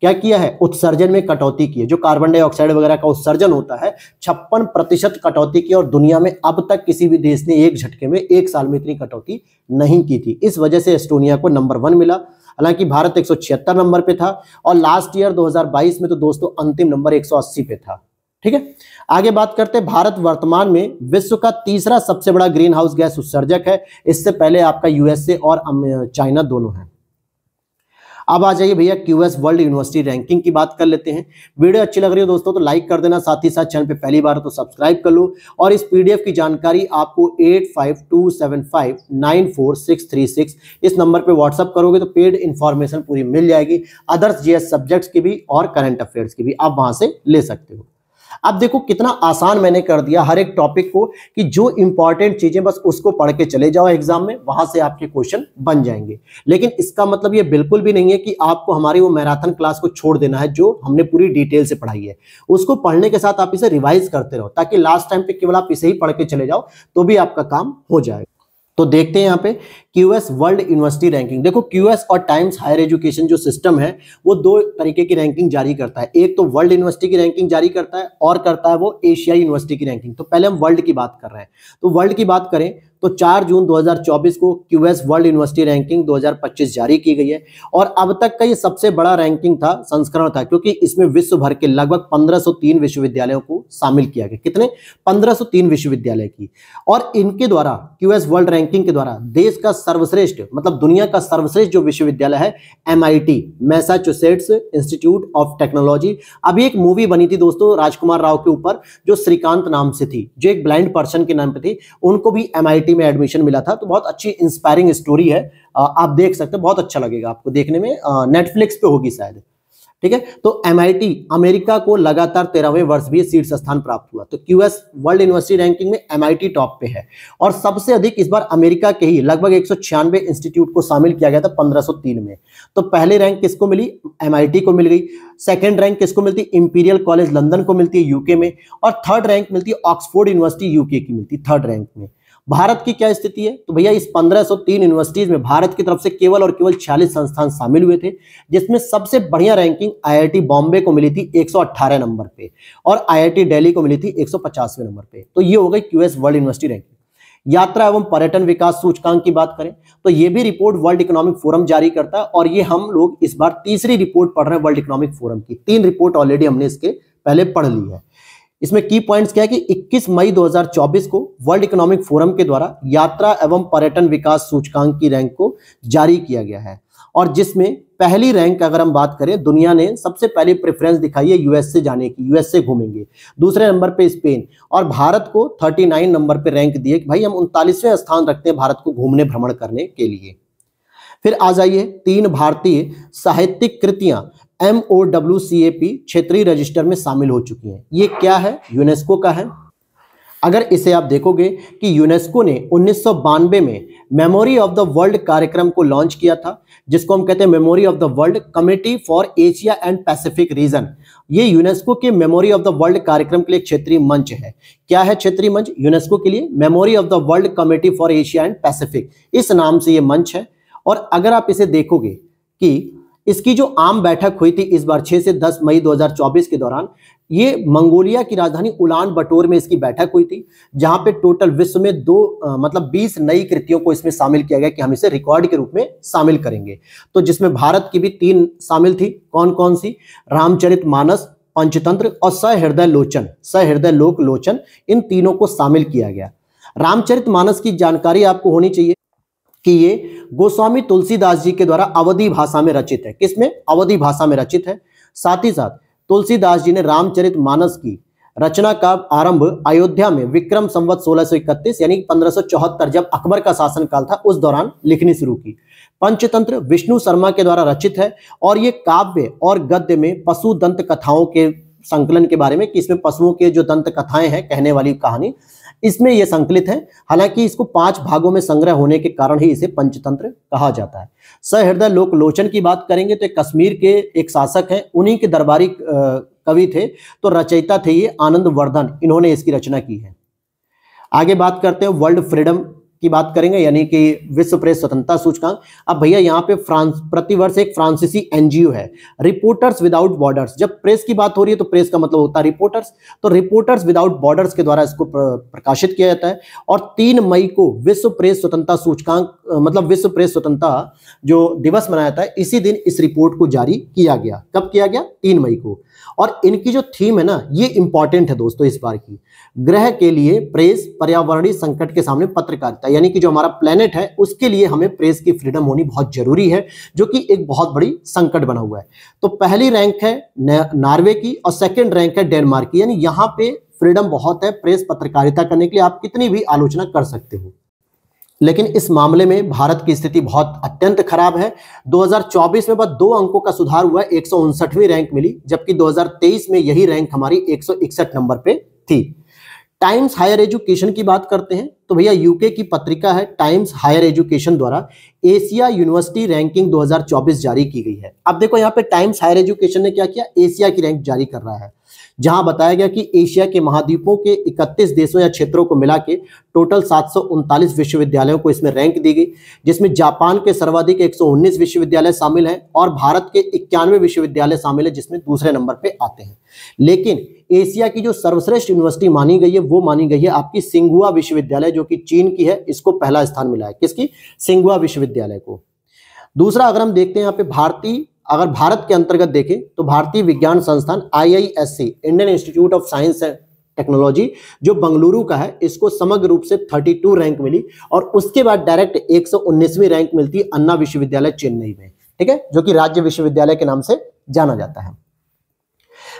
क्या किया है उत्सर्जन में कटौती की है जो कार्बन डाइऑक्साइड वगैरह का उत्सर्जन होता है छप्पन प्रतिशत कटौती की और दुनिया में अब तक किसी भी देश ने एक झटके में एक साल में इतनी कटौती नहीं की थी इस वजह से एस्टोनिया को नंबर वन मिला हालांकि भारत एक नंबर पे था और लास्ट ईयर 2022 में तो दोस्तों अंतिम नंबर एक पे था ठीक है आगे बात करते हैं भारत वर्तमान में विश्व का तीसरा सबसे बड़ा ग्रीन हाउस गैस उत्सर्जक है इससे पहले आपका यूएसए और चाइना दोनों है अब आ जाइए भैया क्यूएस वर्ल्ड यूनिवर्सिटी रैंकिंग की बात कर लेते हैं वीडियो अच्छी लग रही हो दोस्तों तो लाइक कर देना साथ ही साथ चैनल पे पहली बार तो सब्सक्राइब कर लो और इस पीडीएफ की जानकारी आपको 8527594636 इस नंबर पे व्हाट्सअप करोगे तो पेड इन्फॉर्मेशन पूरी मिल जाएगी अदर्स जीएस सब्जेक्ट्स की भी और करंट अफेयर्स की भी आप वहां से ले सकते हो अब देखो कितना आसान मैंने कर दिया हर एक टॉपिक को कि जो इंपॉर्टेंट चीजें बस उसको पढ़ के चले जाओ एग्जाम में वहां से आपके क्वेश्चन बन जाएंगे लेकिन इसका मतलब ये बिल्कुल भी नहीं है कि आपको हमारी वो मैराथन क्लास को छोड़ देना है जो हमने पूरी डिटेल से पढ़ाई है उसको पढ़ने के साथ आप इसे रिवाइज करते रहो ताकि लास्ट टाइम पे केवल आप इसे ही पढ़ के चले जाओ तो भी आपका काम हो जाएगा तो देखते हैं यहाँ पे क्यूएस वर्ल्ड यूनिवर्सिटी रैंकिंग देखो क्यूएस और टाइम्स हायर एजुकेशन जो सिस्टम है वो दो तरीके की रैंकिंग जारी करता है एक तो वर्ल्ड यूनिवर्सिटी की रैंकिंग जारी करता है और करता है वो एशियाई यूनिवर्सिटी की रैंकिंग तो पहले हम वर्ल्ड की बात कर रहे हैं तो वर्ल्ड की बात करें तो 4 जून 2024 को क्यूएस वर्ल्ड यूनिवर्सिटी रैंकिंग 2025 जारी की गई है और अब तक का ये सबसे बड़ा रैंकिंग था संस्करण था क्योंकि इसमें विश्व भर के लगभग 1503 विश्वविद्यालयों को शामिल किया गया कितने 1503 विश्वविद्यालय की और इनके द्वारा क्यूएस वर्ल्ड रैंकिंग के द्वारा देश का सर्वश्रेष्ठ मतलब दुनिया का सर्वश्रेष्ठ जो विश्वविद्यालय है M Massachusetts Institute of Technology अभी एक मूवी बनी थी दोस्तों राजकुमार राव के ऊपर जो श्रीकांत नाम से थी जो एक ब्लाइंड पर्सन के नाम पर थी उनको भी एम यूनिवर्सिटी में एडमिशन मिला था तो बहुत अच्छी इंस्पायरिंग स्टोरी है आप देख सकते हैं बहुत अच्छा लगेगा आपको देखने में नेटफ्लिक्स पे होगी शायद ठीक है तो एम अमेरिका को लगातार तेरहवें वर्ष भी शीर्ष स्थान प्राप्त हुआ तो क्यूएस वर्ल्ड यूनिवर्सिटी रैंकिंग में एम टॉप पे है और सबसे अधिक इस बार अमेरिका के ही लगभग एक इंस्टीट्यूट को शामिल किया गया था 1503 में तो पहले रैंक किसको मिली एम को मिल गई सेकेंड रैंक किसको मिलती इंपीरियल कॉलेज लंदन को मिलती है यूके में और थर्ड रैंक मिलती है ऑक्सफोर्ड यूनिवर्सिटी यूके की मिलती थर्ड रैंक में भारत की क्या स्थिति है तो भैया इस 1503 यूनिवर्सिटीज में भारत की तरफ से केवल और केवल 46 संस्थान शामिल हुए थे जिसमें सबसे बढ़िया रैंकिंग आईआईटी बॉम्बे को मिली थी 118 नंबर पे और आईआईटी दिल्ली को मिली थी 150वें नंबर पे तो ये हो गई क्यूएस वर्ल्ड यूनिवर्सिटी रैंकिंग यात्रा एवं पर्यटन विकास सूचकांक की बात करें तो ये भी रिपोर्ट वर्ल्ड इकोनॉमिक फोरम जारी करता है और ये हम लोग इस बार तीसरी रिपोर्ट पढ़ रहे हैं वर्ल्ड इकोनॉमिक फोरम की तीन रिपोर्ट ऑलरेडी हमने इसके पहले पढ़ ली है इसमें की पॉइंट्स क्या है कि 21 मई 2024 को वर्ल्ड इकोनॉमिक फोरम के द्वारा यात्रा एवं पर्यटन विकास सूचकांक की रैंक को जारी किया गया है और जिसमें पहली रैंक अगर हम बात करें दुनिया ने सबसे पहले प्रेफरेंस दिखाई है यूएस से जाने की यूएस से घूमेंगे दूसरे नंबर पे स्पेन और भारत को 39 नंबर पे रैंक दिए कि भाई हम उनतालीसवें स्थान रखते हैं भारत को घूमने भ्रमण करने के लिए फिर आ जाइए तीन भारतीय साहित्यिक कृतियां M O W C A P क्षेत्रीय रजिस्टर में शामिल हो चुकी हैं ये क्या है यूनेस्को का है अगर इसे आप देखोगे कि यूनेस्को ने उन्नीस में मेमोरी ऑफ द वर्ल्ड कार्यक्रम को लॉन्च किया था जिसको हम कहते हैं Memory of the World Committee for Asia and Pacific Region ये यूनेस्को के मेमोरी ऑफ द वर्ल्ड कार्यक्रम के लिए क्षेत्रीय मंच है क्या है क्षेत्रीय मंच यूनेस्को के लिए memory of the World Committee for Asia and Pacific इस नाम से ये मंच है और अगर आप इसे देखोगे कि इसकी जो आम बैठक हुई थी इस बार 6 से 10 मई 2024 के दौरान ये मंगोलिया की राजधानी उलान बटोर में इसकी बैठक हुई थी जहां पे टोटल विश्व में दो आ, मतलब 20 नई कृतियों को इसमें शामिल किया गया कि हम इसे रिकॉर्ड के रूप में शामिल करेंगे तो जिसमें भारत की भी तीन शामिल थी कौन कौन सी रामचरित मानस पंचतंत्र और सहृदय लोचन सहृदय लोक लोचन इन तीनों को शामिल किया गया रामचरित मानस की जानकारी आपको होनी चाहिए कि ये गोस्वामी तुलसीदास जी के द्वारा अवधि भाषा में रचित है किसमें अवधि भाषा में रचित है साथ ही साथ तुलसीदास जी ने रामचरित मानस की रचना का आरंभ अयोध्या में विक्रम संवत 1631 यानी पंद्रह जब अकबर का शासन काल था उस दौरान लिखनी शुरू की पंचतंत्र विष्णु शर्मा के द्वारा रचित है और ये काव्य और गद्य में पशु दंत कथाओं के संकलन के बारे में कि इसमें पशुओं के जो दंत कथाएं हैं कहने वाली कहानी इसमें यह संकलित है हालांकि इसको पांच भागों में संग्रह होने के कारण ही इसे पंचतंत्र कहा जाता है सहृदय लोकलोचन की बात करेंगे तो कश्मीर के एक शासक हैं उन्हीं के दरबारी कवि थे तो रचयिता थे ये आनंद वर्धन इन्होंने इसकी रचना की है आगे बात करते हैं वर्ल्ड फ्रीडम की बात करेंगे यानी कि विश्व प्रेस स्वतंत्रता सूचकांक अब भैया यहाँ पे फ्रांस प्रतिवर्ष एक फ्रांसीसी एनजीओ है रिपोर्टर्स विदाउट बॉर्डर्स जब प्रेस की बात हो रही है तो प्रेस का मतलब होता है रिपोर्टर्स तो रिपोर्टर्स विदाउट बॉर्डर्स के द्वारा इसको प्रकाशित किया जाता है और तीन मई को विश्व प्रेस स्वतंत्रता सूचकांक मतलब विश्व प्रेस स्वतंत्रता जो दिवस मनाया जाता है इसी दिन इस रिपोर्ट को जारी किया गया कब किया गया तीन मई को और इनकी जो थीम है ना ये इंपॉर्टेंट है दोस्तों इस बार की ग्रह के लिए प्रेस पर्यावरणीय संकट के सामने पत्रकारिता यानी कि जो हमारा प्लेनेट है उसके लिए हमें प्रेस की फ्रीडम होनी बहुत जरूरी है जो कि एक बहुत बड़ी संकट बना हुआ है तो पहली रैंक है नॉर्वे की और सेकेंड रैंक है डेनमार्क की यानी यहाँ पे फ्रीडम बहुत है प्रेस पत्रकारिता करने के लिए आप कितनी भी आलोचना कर सकते हो लेकिन इस मामले में भारत की स्थिति बहुत अत्यंत खराब है 2024 में बस दो अंकों का सुधार हुआ एक रैंक मिली जबकि 2023 में यही रैंक हमारी एक नंबर पे थी टाइम्स हायर एजुकेशन की बात करते हैं तो भैया यूके की पत्रिका है टाइम्स हायर एजुकेशन द्वारा एशिया यूनिवर्सिटी रैंकिंग 2024 जारी की गई है अब देखो यहाँ पे टाइम्स हायर एजुकेशन ने क्या किया एशिया की रैंक जारी कर रहा है जहां बताया गया कि एशिया के महाद्वीपों के 31 देशों या क्षेत्रों को मिला के टोटल सात विश्वविद्यालयों को इसमें रैंक दी गई जिसमें जापान के सर्वाधिक एक विश्वविद्यालय शामिल हैं और भारत के इक्यानवे विश्वविद्यालय शामिल है जिसमें दूसरे नंबर पर आते हैं लेकिन एशिया की जो सर्वश्रेष्ठ यूनिवर्सिटी मानी गई है वो मानी गई है आपकी सिंगुआ विश्वविद्यालय जो कि चीन की है इसको पहला स्थान मिला है किसकी सिंगुआ विश्वविद्यालय को दूसरा अगर हम देखते हैं यहाँ पे भारतीय अगर भारत के अंतर्गत देखें तो भारतीय विज्ञान संस्थान IISc Indian Institute of Science and Technology जो बंगलुरु का है इसको समग्र रूप से 32 रैंक मिली और उसके बाद डायरेक्ट एक रैंक मिलती अन्ना विश्वविद्यालय चेन्नई में ठीक है जो कि राज्य विश्वविद्यालय के नाम से जाना जाता है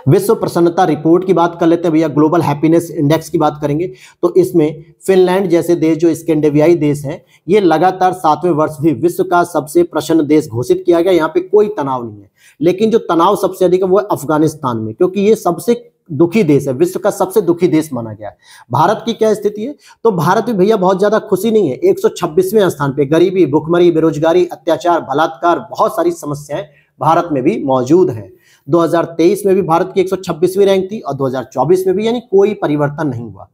विश्व प्रसन्नता रिपोर्ट की बात कर लेते हैं भैया ग्लोबल हैप्पीनेस इंडेक्स की बात करेंगे तो इसमें फिनलैंड जैसे देश जो स्कैंडेवियाई देश है ये लगातार सातवें वर्ष भी विश्व का सबसे प्रसन्न देश घोषित किया गया यहाँ पे कोई तनाव नहीं है लेकिन जो तनाव सबसे अधिक है वो अफगानिस्तान में क्योंकि ये सबसे दुखी देश है विश्व का सबसे दुखी देश माना गया है भारत की क्या स्थिति है तो भारत में भैया बहुत ज्यादा खुशी नहीं है 126वें स्थान पे गरीबी भुखमरी बेरोजगारी अत्याचार बलात्कार बहुत सारी समस्याएं भारत में भी मौजूद है 2023 में भी भारत की 126वीं रैंक थी और 2024 में भी यानी कोई परिवर्तन नहीं हुआ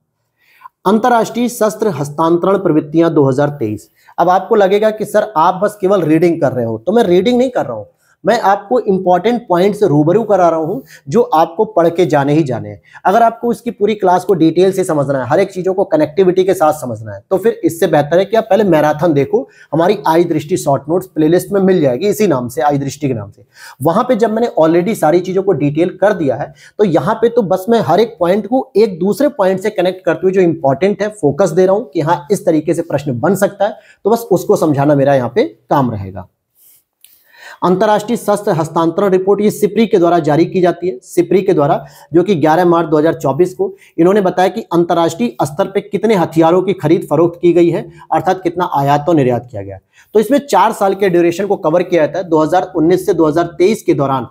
अंतर्राष्ट्रीय शस्त्र हस्तांतरण प्रवृत्तियां 2023 अब आपको लगेगा कि सर आप बस केवल रीडिंग कर रहे हो तो मैं रीडिंग नहीं कर रहा हूं मैं आपको इंपॉर्टेंट पॉइंट रूबरू करा रहा हूँ जो आपको पढ़ के जाने ही जाने हैं अगर आपको इसकी पूरी क्लास को डिटेल से समझना है हर एक चीज़ों को कनेक्टिविटी के साथ समझना है तो फिर इससे बेहतर है कि आप पहले मैराथन देखो हमारी आई दृष्टि शॉर्ट नोट्स प्लेलिस्ट में मिल जाएगी इसी नाम से आई दृष्टि के नाम से वहां पर जब मैंने ऑलरेडी सारी चीज़ों को डिटेल कर दिया है तो यहाँ पे तो बस मैं हर एक पॉइंट को एक दूसरे पॉइंट से कनेक्ट करते हुए जो इंपॉर्टेंट है फोकस दे रहा हूँ कि हाँ इस तरीके से प्रश्न बन सकता है तो बस उसको समझाना मेरा यहाँ पे काम रहेगा अंतर्राष्ट्रीय शस्त्र हस्तांतरण रिपोर्ट ये सिपरी के द्वारा जारी की जाती है सिपरी के द्वारा जो कि 11 मार्च 2024 को इन्होंने बताया कि अंतर्राष्ट्रीय स्तर पर कितने हथियारों की खरीद फरोख्त की गई है अर्थात कितना आयात और निर्यात किया गया तो इसमें चार साल के ड्यूरेशन को कवर किया जाता है दो से दो के दौरान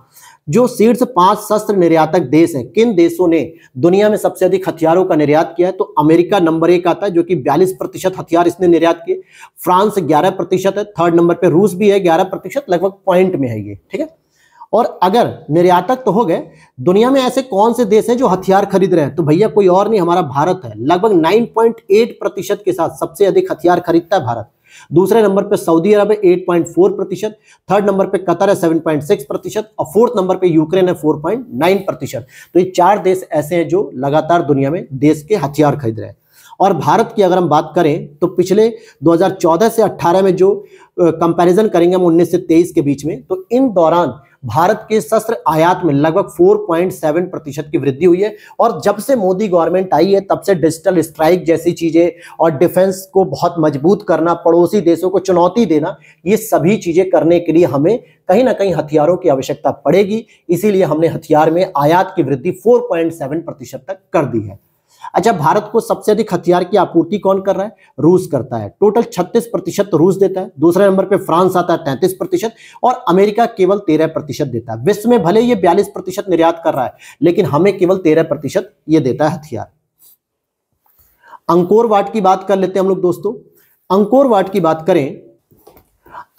जो शीर्ष पांच शस्त्र निर्यातक देश हैं किन देशों ने दुनिया में सबसे अधिक हथियारों का निर्यात किया है तो अमेरिका नंबर एक आता है जो कि बयालीस प्रतिशत हथियार इसने निर्यात किए फ्रांस ग्यारह प्रतिशत है थर्ड नंबर पे रूस भी है ग्यारह प्रतिशत लगभग पॉइंट में है ये ठीक है और अगर निर्यातक तो हो गए दुनिया में ऐसे कौन से देश है जो हथियार खरीद रहे हैं तो भैया कोई और नहीं हमारा भारत है लगभग नाइन प्रतिशत के साथ सबसे अधिक हथियार खरीदता है भारत दूसरे नंबर पे सऊदी अरब है 8.4 प्रतिशत थर्ड नंबर पे कतर है 7.6 प्रतिशत और फोर्थ नंबर पे यूक्रेन है 4.9 प्रतिशत तो ये चार देश ऐसे हैं जो लगातार दुनिया में देश के हथियार खरीद रहे हैं और भारत की अगर हम बात करें तो पिछले 2014 से 18 में जो कंपैरिजन करेंगे हम 19 से 23 के बीच में तो इन दौरान भारत के शस्त्र आयात में लगभग 4.7 प्रतिशत की वृद्धि हुई है और जब से मोदी गवर्नमेंट आई है तब से डिजिटल स्ट्राइक जैसी चीजें और डिफेंस को बहुत मजबूत करना पड़ोसी देशों को चुनौती देना ये सभी चीजें करने के लिए हमें कहीं ना कहीं हथियारों की आवश्यकता पड़ेगी इसीलिए हमने हथियार में आयात की वृद्धि फोर प्रतिशत तक कर दी है अच्छा भारत को सबसे अधिक हथियार की आपूर्ति कौन कर रहा है रूस करता है टोटल 36 प्रतिशत रूस देता है दूसरे नंबर पे फ्रांस आता है 33 प्रतिशत और अमेरिका केवल 13 प्रतिशत देता है विश्व में भले ये 42 प्रतिशत निर्यात कर रहा है लेकिन हमें केवल 13 प्रतिशत ये देता है हथियार अंकोर वाट की बात कर लेते हैं हम लोग दोस्तों अंकोर वाट की बात करें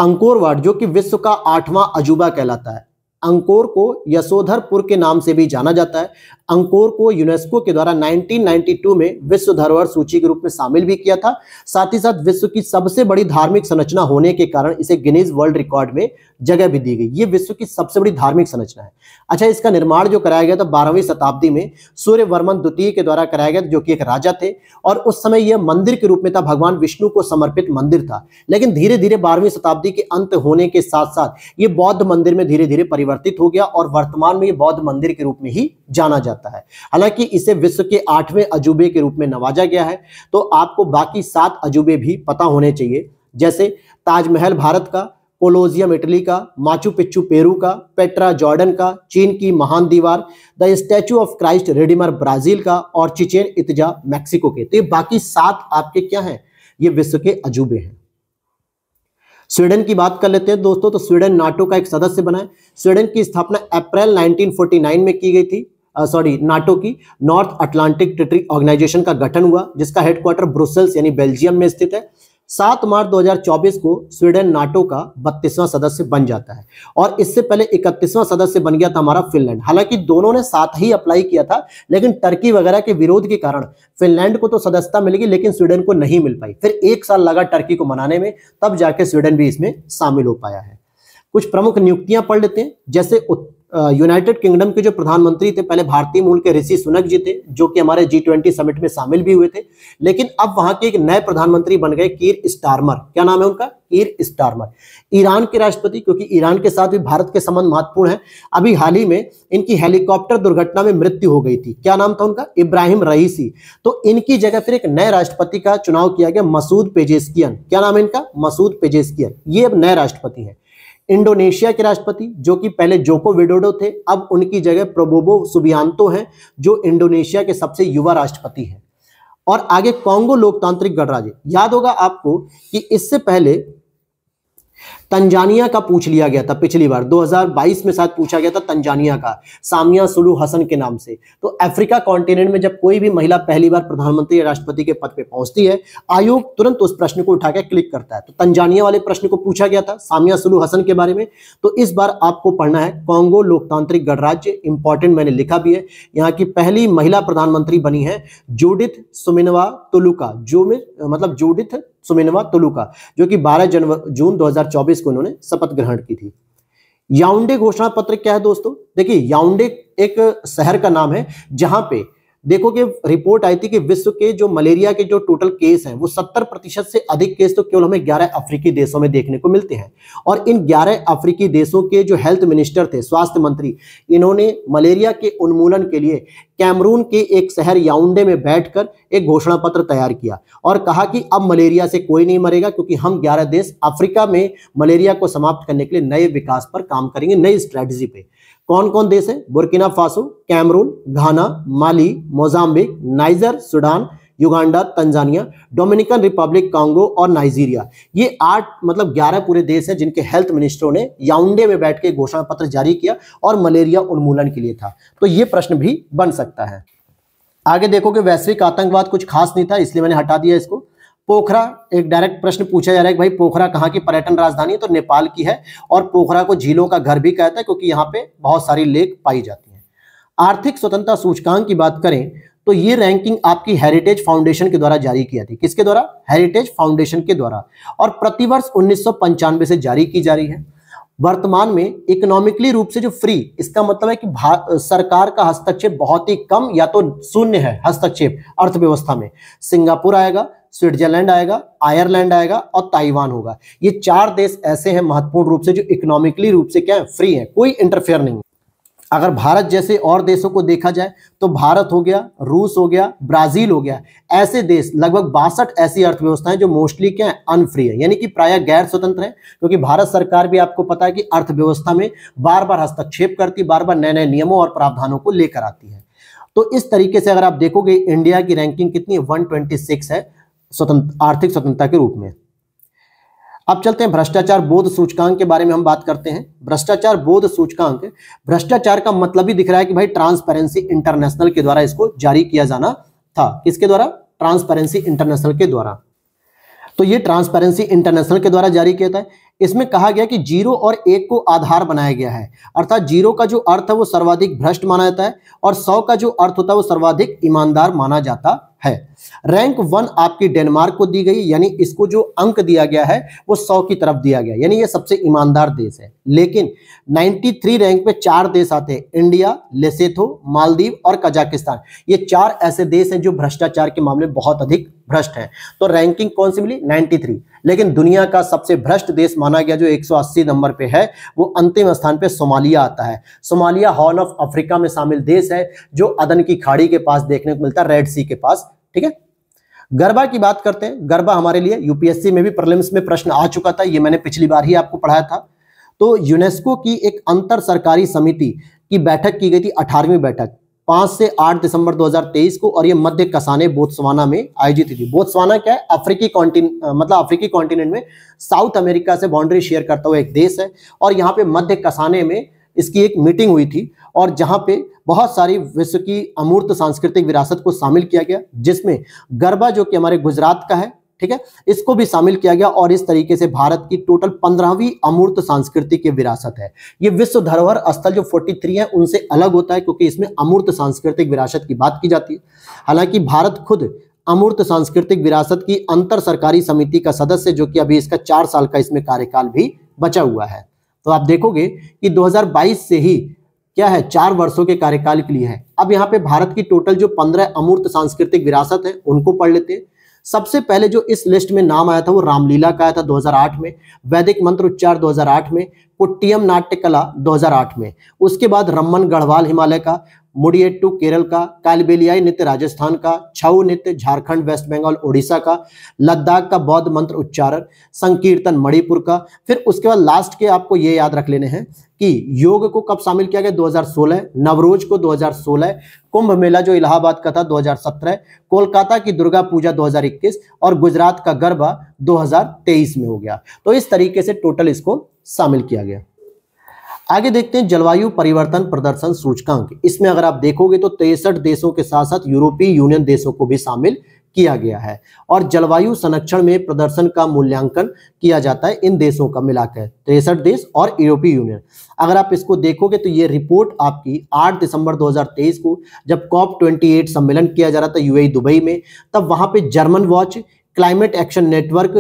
अंकोर वाट जो कि विश्व का आठवां अजूबा कहलाता है अंकोर को यशोधरपुर के नाम से भी जाना जाता है अंकोर को यूनेस्को के द्वारा 1992 में विश्व धरोहर सूची के रूप में शामिल भी किया था साथ ही साथ विश्व की सबसे बड़ी धार्मिक संरचना होने के कारण इसे गिनीज वर्ल्ड रिकॉर्ड में जगह भी दी गई ये विश्व की सबसे बड़ी धार्मिक संरचना है अच्छा इसका निर्माण जो कराया गया था बारहवीं शताब्दी में सूर्य वर्मन द्वितीय के द्वारा कराया गया जो कि एक राजा थे और उस समय यह मंदिर के रूप में था भगवान विष्णु को समर्पित मंदिर था लेकिन धीरे धीरे बारहवीं शताब्दी के अंत होने के साथ साथ ये बौद्ध मंदिर में धीरे धीरे परिवर्तन परिवर्तित हो गया और वर्तमान में ये बौद्ध मंदिर के रूप में ही जाना जाता है हालांकि इसे विश्व के आठवें अजूबे के रूप में नवाजा गया है तो आपको बाकी सात अजूबे भी पता होने चाहिए जैसे ताजमहल भारत का कोलोजियम इटली का माचू पिच्चू पेरू का पेट्रा जॉर्डन का चीन की महान दीवार the Statue of Christ Redeemer Brazil का और चिचेन इतजा मैक्सिको के तो ये बाकी सात आपके क्या हैं ये विश्व के अजूबे हैं स्वीडन की बात कर लेते हैं दोस्तों तो स्वीडन नाटो का एक सदस्य बना है स्वीडन की स्थापना अप्रैल 1949 में की गई थी सॉरी नाटो की नॉर्थ अटलांटिक ट्रिटरी ऑर्गेनाइजेशन का गठन हुआ जिसका हेडक्वार्टर ब्रुसेल्स यानी बेल्जियम में स्थित है सात मार्च 2024 को स्वीडन नाटो का बत्तीसवां सदस्य बन जाता है और इससे पहले इकतीसवां सदस्य बन गया था हमारा फिनलैंड हालांकि दोनों ने साथ ही अप्लाई किया था लेकिन टर्की वगैरह के विरोध के कारण फिनलैंड को तो सदस्यता मिलेगी लेकिन स्वीडन को नहीं मिल पाई फिर एक साल लगा टर्की को मनाने में तब जाके स्वीडन भी इसमें शामिल हो पाया है कुछ प्रमुख नियुक्तियां पढ़ लेते हैं जैसे यूनाइटेड किंगडम के जो प्रधानमंत्री थे पहले भारतीय मूल के ऋषि सुनक जी थे जो कि हमारे जी ट्वेंटी समिट में शामिल भी हुए थे लेकिन अब वहां के एक नए प्रधानमंत्री बन गए कीर स्टार्मर क्या नाम है उनका कीर स्टार्मर ईरान के राष्ट्रपति क्योंकि ईरान के साथ भी भारत के संबंध महत्वपूर्ण है अभी हाल ही में इनकी हेलीकॉप्टर दुर्घटना में मृत्यु हो गई थी क्या नाम था उनका इब्राहिम रईसी तो इनकी जगह फिर एक नए राष्ट्रपति का चुनाव किया गया मसूद पेजेस्कियन क्या नाम है इनका मसूद पेजेस्कियन ये अब नए राष्ट्रपति है इंडोनेशिया के राष्ट्रपति जो कि पहले जोको विडोडो थे अब उनकी जगह प्रोबोबो सुबियांतो हैं जो इंडोनेशिया के सबसे युवा राष्ट्रपति हैं और आगे कांगो लोकतांत्रिक गणराज्य याद होगा आपको कि इससे पहले तंजानिया का पूछ लिया गया था पिछली बार 2022 में साथ पूछा गया था तंजानिया का सामिया सुलू हसन के नाम से तो अफ्रीका कॉन्टिनेंट में जब कोई भी महिला पहली बार प्रधानमंत्री या राष्ट्रपति के पद पर पहुंचती है आयोग तुरंत उस प्रश्न को उठाकर क्लिक करता है तो तंजानिया वाले प्रश्न को पूछा गया था सामिया सुलू हसन के बारे में तो इस बार आपको पढ़ना है कांगो लोकतांत्रिक गणराज्य इंपॉर्टेंट मैंने लिखा भी है यहाँ की पहली महिला प्रधानमंत्री बनी है जोडित सुमिनवा तुलुका जो मतलब जोडित सुमिनवा तुलुका जो कि 12 जनवरी जून 2024 को इन्होंने शपथ ग्रहण की थी याउंडे घोषणा पत्र क्या है दोस्तों देखिए याउंडे एक शहर का नाम है जहां पे देखो कि रिपोर्ट आई थी कि विश्व के जो मलेरिया के जो टोटल केस हैं वो 70 प्रतिशत से अधिक केस तो केवल हमें 11 अफ्रीकी देशों में देखने को मिलते हैं और इन 11 अफ्रीकी देशों के जो हेल्थ मिनिस्टर थे स्वास्थ्य मंत्री इन्होंने मलेरिया के उन्मूलन के लिए कैमरून के एक शहर याउंडे में बैठकर एक घोषणा पत्र तैयार किया और कहा कि अब मलेरिया से कोई नहीं मरेगा क्योंकि हम ग्यारह देश अफ्रीका में मलेरिया को समाप्त करने के लिए नए विकास पर काम करेंगे नई स्ट्रैटेजी पे कौन कौन देश है Burkina Faso Cameroon Ghana Mali Mozambique Niger Sudan Uganda Tanzania Dominican Republic Congo और नाइजीरिया ये आठ मतलब ग्यारह पूरे देश हैं जिनके हेल्थ मिनिस्टरों ने याउंडे में बैठ के घोषणा पत्र जारी किया और मलेरिया उन्मूलन के लिए था तो ये प्रश्न भी बन सकता है आगे देखो कि वैश्विक आतंकवाद कुछ खास नहीं था इसलिए मैंने हटा दिया इसको पोखरा एक डायरेक्ट प्रश्न पूछा जा रहा है भाई पोखरा कहाँ की पर्यटन राजधानी है तो नेपाल की है और पोखरा को झीलों का घर भी कहता है क्योंकि यहाँ पे बहुत सारी लेक पाई जाती है आर्थिक स्वतंत्रता सूचकांक की बात करें तो ये रैंकिंग आपकी हेरिटेज फाउंडेशन के द्वारा जारी की जाती है किसके द्वारा हेरिटेज फाउंडेशन के द्वारा और प्रतिवर्ष उन्नीस से जारी की जा रही है वर्तमान में इकोनॉमिकली रूप से जो फ्री इसका मतलब है कि सरकार का हस्तक्षेप बहुत ही कम या तो शून्य है हस्तक्षेप अर्थव्यवस्था में सिंगापुर आएगा स्विट्जरलैंड आएगा आयरलैंड आएगा और ताइवान होगा ये चार देश ऐसे हैं महत्वपूर्ण रूप से जो इकोनॉमिकली रूप से क्या है फ्री है कोई इंटरफेयर नहीं अगर भारत जैसे और देशों को देखा जाए तो भारत हो गया रूस हो गया ब्राजील हो गया ऐसे देश लगभग बासठ ऐसी अर्थव्यवस्थाएं जो मोस्टली क्या है अनफ्री है यानी कि प्राय गैर स्वतंत्र है क्योंकि भारत सरकार भी आपको पता है कि अर्थव्यवस्था में बार बार हस्तक्षेप करती बार बार नए नए नियमों और प्रावधानों को लेकर आती है तो इस तरीके से अगर आप देखोगे इंडिया की रैंकिंग कितनी है 126 है स्वतंत्र आर्थिक स्वतंत्रता के रूप में अब चलते हैं भ्रष्टाचार बोध सूचकांक के बारे में हम बात करते हैं भ्रष्टाचार बोध सूचकांक भ्रष्टाचार का मतलब ही दिख रहा है कि भाई ट्रांसपेरेंसी इंटरनेशनल के द्वारा इसको जारी किया जाना था किसके द्वारा ट्रांसपेरेंसी इंटरनेशनल के द्वारा तो ये ट्रांसपेरेंसी इंटरनेशनल के द्वारा जारी किया था इसमें कहा गया कि जीरो और एक को आधार बनाया गया है अर्थात जीरो का जो अर्थ है वो सर्वाधिक भ्रष्ट माना जाता है और सौ का जो अर्थ होता है वो सर्वाधिक ईमानदार माना जाता है रैंक वन आपकी डेनमार्क को दी गई यानी इसको जो अंक दिया गया है वो सौ की तरफ दिया गया यानी ये सबसे ईमानदार देश है लेकिन 93 रैंक पे चार देश आते हैं इंडिया लेसेथो मालदीव और कजाकिस्तान ये चार ऐसे देश हैं जो भ्रष्टाचार के मामले बहुत अधिक भ्रष्ट हैं तो रैंकिंग कौन सी मिली नाइनटी लेकिन दुनिया का सबसे भ्रष्ट देश माना गया जो एक नंबर पे है वो अंतिम स्थान पर सोमालिया आता है सोमालिया हॉर्न ऑफ अफ्रीका में शामिल देश है जो अदन की खाड़ी के पास देखने को मिलता है रेड सी के पास ठीक है गरबा की बात करते हैं गरबा हमारे लिए यूपीएससी में भी प्रलिम्स में प्रश्न आ चुका था ये मैंने पिछली बार ही आपको पढ़ाया था तो यूनेस्को की एक अंतर सरकारी समिति की बैठक की गई थी अठारहवीं बैठक पांच से आठ दिसंबर 2023 को और ये मध्य कसाने बोत्सवाना में आयोजित हुई थी बोत्सवाना क्या है अफ्रीकी कॉन्टिन मतलब अफ्रीकी कॉन्टिनेंट में साउथ अमेरिका से बाउंड्री शेयर करता हुआ एक देश है और यहाँ पे मध्य कसाने में इसकी एक मीटिंग हुई थी और जहां पे बहुत सारी विश्व की अमूर्त सांस्कृतिक विरासत को शामिल किया गया जिसमें गरबा जो कि हमारे गुजरात का है ठीक है इसको भी शामिल किया गया और इस तरीके से भारत की टोटल पंद्रहवीं अमूर्त संस्कृति की विरासत है ये विश्व धरोहर स्थल जो 43 है उनसे अलग होता है क्योंकि इसमें अमूर्त सांस्कृतिक विरासत की बात की जाती है हालांकि भारत खुद अमूर्त सांस्कृतिक विरासत की अंतर सरकारी समिति का सदस्य जो कि अभी इसका चार साल का इसमें कार्यकाल भी बचा हुआ है तो आप देखोगे कि 2022 से ही क्या है चार वर्षों के कार्यकाल के लिए है अब यहाँ पे भारत की टोटल जो पंद्रह अमूर्त सांस्कृतिक विरासत है उनको पढ़ लेते हैं सबसे पहले जो इस लिस्ट में नाम आया था वो रामलीला का आया था 2008 में वैदिक मंत्र उच्चार 2008 में पुट्टियम नाट्य कला 2008 में उसके बाद रमन गढ़वाल हिमालय का मुड़ियट्टू केरल का कालबेलियाई नृत्य राजस्थान का छऊ नृत्य झारखंड वेस्ट बंगाल उड़ीसा का लद्दाख का बौद्ध मंत्र उच्चारण संकीर्तन मणिपुर का फिर उसके बाद लास्ट के आपको ये याद रख लेने हैं कि योग को कब शामिल किया गया 2016 नवरोज को 2016 कुंभ मेला जो इलाहाबाद का था 2017 कोलकाता की दुर्गा पूजा 2021 और गुजरात का गरबा 2023 में हो गया तो इस तरीके से टोटल इसको शामिल किया गया आगे देखते हैं जलवायु परिवर्तन प्रदर्शन सूचकांक इसमें अगर आप देखोगे तो तिरसठ देशों के साथ साथ यूरोपीय यूनियन देशों को भी शामिल किया गया है और जलवायु संरक्षण में प्रदर्शन का मूल्यांकन किया जाता है इन देशों का मिलाकर तिरसठ देश और यूरोपीय यूनियन अगर आप इसको देखोगे तो ये रिपोर्ट आपकी 8 दिसंबर 2023 को जब कॉप 28 सम्मेलन किया जा रहा था यूएई दुबई में तब वहां पे German Watch Climate Action Network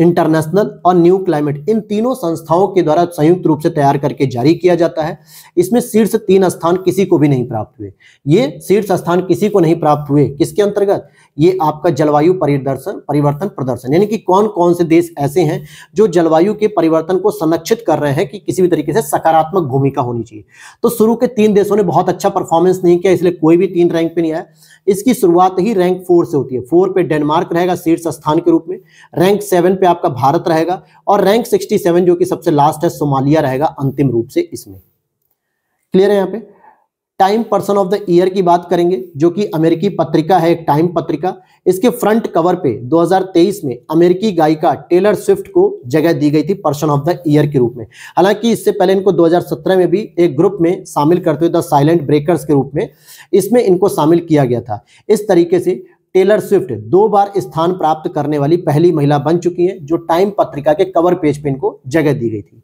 International और न्यू क्लाइमेट इन तीनों संस्थाओं के द्वारा संयुक्त रूप से तैयार करके जारी किया जाता है इसमें शीर्ष तीन स्थान किसी को भी नहीं प्राप्त हुए ये शीर्ष स्थान किसी को नहीं प्राप्त हुए किसके अंतर्गत ये आपका जलवायु परिदर्शन परिवर्तन प्रदर्शन यानी कि कौन कौन से देश ऐसे हैं जो जलवायु के परिवर्तन को संरक्षित कर रहे हैं कि किसी भी तरीके से सकारात्मक भूमिका होनी चाहिए तो शुरू के तीन देशों ने बहुत अच्छा परफॉर्मेंस नहीं किया इसलिए कोई भी तीन रैंक पे नहीं आया इसकी शुरुआत ही रैंक फोर से होती है फोर पे डेनमार्क रहेगा शीर्ष स्थान के रूप में रैंक सेवन पे आपका भारत रहेगा और रैंक सिक्सटी सेवन जो कि सबसे लास्ट है सोमालिया रहेगा अंतिम रूप से इसमें क्लियर है यहाँ पे Time Person of the Year की बात करेंगे जो कि अमेरिकी पत्रिका है एक टाइम पत्रिका इसके फ्रंट कवर पे 2023 में अमेरिकी गायिका टेलर स्विफ्ट को जगह दी गई थी पर्सन ऑफ द ईयर के रूप में हालांकि इससे पहले इनको 2017 में भी एक ग्रुप में शामिल करते हुए द साइलेंट ब्रेकर्स के रूप में इसमें इनको शामिल किया गया था इस तरीके से टेलर स्विफ्ट दो बार स्थान प्राप्त करने वाली पहली महिला बन चुकी है जो टाइम पत्रिका के कवर पेज पे इनको जगह दी गई थी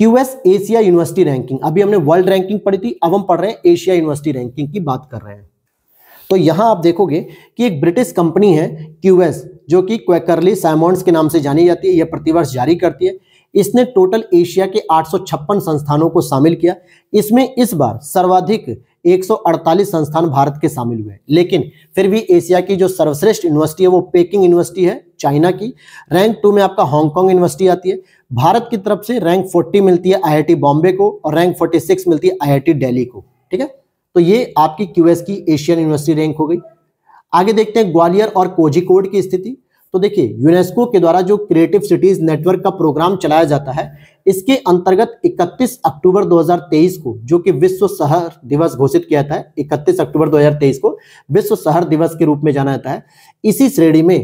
क्यूएस एशिया यूनिवर्सिटी रैंकिंग अभी हमने वर्ल्ड रैंकिंग पढ़ी थी अब हम पढ़ रहे हैं एशिया यूनिवर्सिटी रैंकिंग की बात कर रहे हैं तो यहां आप देखोगे कि एक ब्रिटिश कंपनी है क्यूएस जो कि क्वेकरली साइमोन्स के नाम से जानी जाती है यह प्रतिवर्ष जारी करती है इसने टोटल एशिया के आठ संस्थानों को शामिल किया इसमें इस बार सर्वाधिक 148 संस्थान भारत के शामिल हुए लेकिन फिर भी एशिया की जो सर्वश्रेष्ठ यूनिवर्सिटी है वो पेकिंग यूनिवर्सिटी है चाइना की रैंक टू में आपका हांगकांग यूनिवर्सिटी आती है भारत की तरफ से रैंक 40 मिलती है आईआईटी बॉम्बे को और रैंक 46 मिलती है आईआईटी दिल्ली को ठीक है तो ये आपकी क्यूएस की एशियन यूनिवर्सिटी रैंक हो गई आगे देखते हैं ग्वालियर और कोजिकोड की स्थिति तो देखिए यूनेस्को के द्वारा जो क्रिएटिव सिटीज नेटवर्क का प्रोग्राम चलाया जाता है इसके अंतर्गत 31 अक्टूबर 2023 को जो कि विश्व शहर दिवस घोषित किया जाता है 31 अक्टूबर 2023 को विश्व शहर दिवस के रूप में जाना जाता है इसी श्रेणी में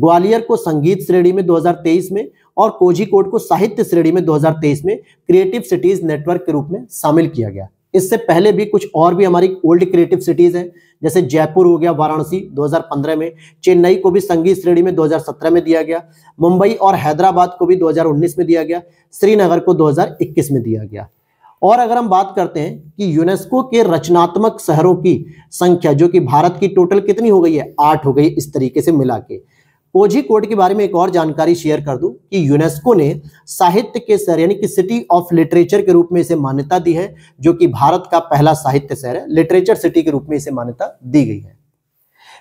ग्वालियर को संगीत श्रेणी में 2023 में और कोझिकोड को साहित्य श्रेणी में 2023 में क्रिएटिव सिटीज नेटवर्क के रूप में शामिल किया गया इससे पहले भी कुछ और भी हमारी ओल्ड क्रिएटिव सिटीज हैं जैसे जयपुर हो गया वाराणसी 2015 में चेन्नई को भी संगीत श्रेणी में 2017 में दिया गया मुंबई और हैदराबाद को भी 2019 में दिया गया श्रीनगर को 2021 में दिया गया और अगर हम बात करते हैं कि यूनेस्को के रचनात्मक शहरों की संख्या जो कि भारत की टोटल कितनी हो गई है आठ हो गई इस तरीके से मिला के ओजी कोड के बारे में एक और जानकारी शेयर कर दूं कि यूनेस्को ने साहित्य के शहर यानी कि सिटी ऑफ लिटरेचर के रूप में इसे मान्यता दी है जो कि भारत का पहला साहित्य शहर है लिटरेचर सिटी के रूप में इसे मान्यता दी गई है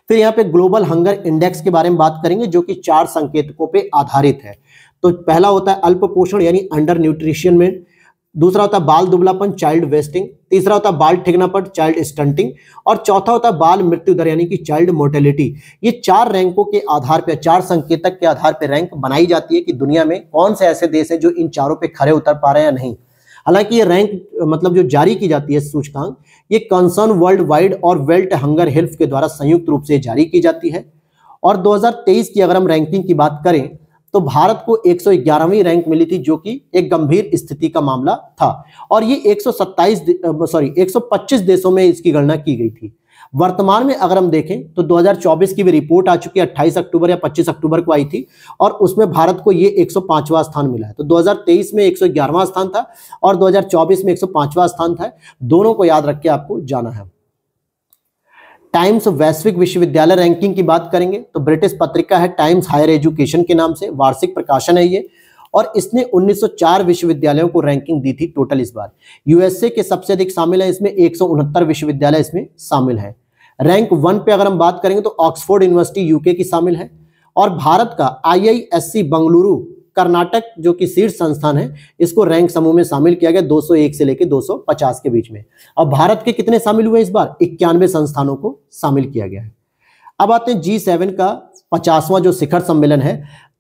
फिर यहाँ पे ग्लोबल हंगर इंडेक्स के बारे में बात करेंगे जो कि चार संकेतकों पर आधारित है तो पहला होता है अल्प पोषण यानी अंडर न्यूट्रिशन में दूसरा होता है बाल दुबलापन चाइल्ड वेस्टिंग तीसरा होता है बाल ठिकनापन चाइल्ड स्टंटिंग और चौथा होता है बाल मृत्यु दर यानी कि चाइल्ड मोर्टेलिटी ये चार रैंकों के आधार पर चार संकेतक के आधार पर रैंक बनाई जाती है कि दुनिया में कौन से ऐसे देश हैं जो इन चारों पे खड़े उतर पा रहे हैं या नहीं हालांकि ये रैंक मतलब जो जारी की जाती है सूचकांक ये कंसर्न वर्ल्ड वाइड और वेल्ट हंगर हेल्थ के द्वारा संयुक्त रूप से जारी की जाती है और 2023 की अगर हम रैंकिंग की बात करें तो भारत को 111वीं रैंक मिली थी जो कि एक गंभीर स्थिति का मामला था और ये 127 सॉरी 125 देशों में इसकी गणना की गई थी वर्तमान में अगर हम देखें तो 2024 की भी रिपोर्ट आ चुकी है 28 अक्टूबर या 25 अक्टूबर को आई थी और उसमें भारत को ये 105वां स्थान मिला है तो 2023 में 111वां स्थान था और 2024 में 105वां स्थान था दोनों को याद रख के आपको जाना है टाइम्स वैश्विक विश्वविद्यालय रैंकिंग की बात करेंगे तो ब्रिटिश पत्रिका है टाइम्स हायर एजुकेशन के नाम से वार्षिक प्रकाशन है ये और इसने 1904 विश्वविद्यालयों को रैंकिंग दी थी टोटल इस बार यूएसए के सबसे अधिक शामिल है इसमें एक विश्वविद्यालय इसमें शामिल है रैंक वन पे अगर हम बात करेंगे तो ऑक्सफोर्ड यूनिवर्सिटी यूके की शामिल है और भारत का आई बंगलुरु कर्नाटक जो कि शीर्ष संस्थान है इसको रैंक समूह में शामिल किया गया 201 से लेकर 250 के बीच में अब भारत के कितने शामिल हुए इस बार इक्यानवे संस्थानों को शामिल किया गया है अब आते हैं जी सेवन का पचासवां जो शिखर सम्मेलन है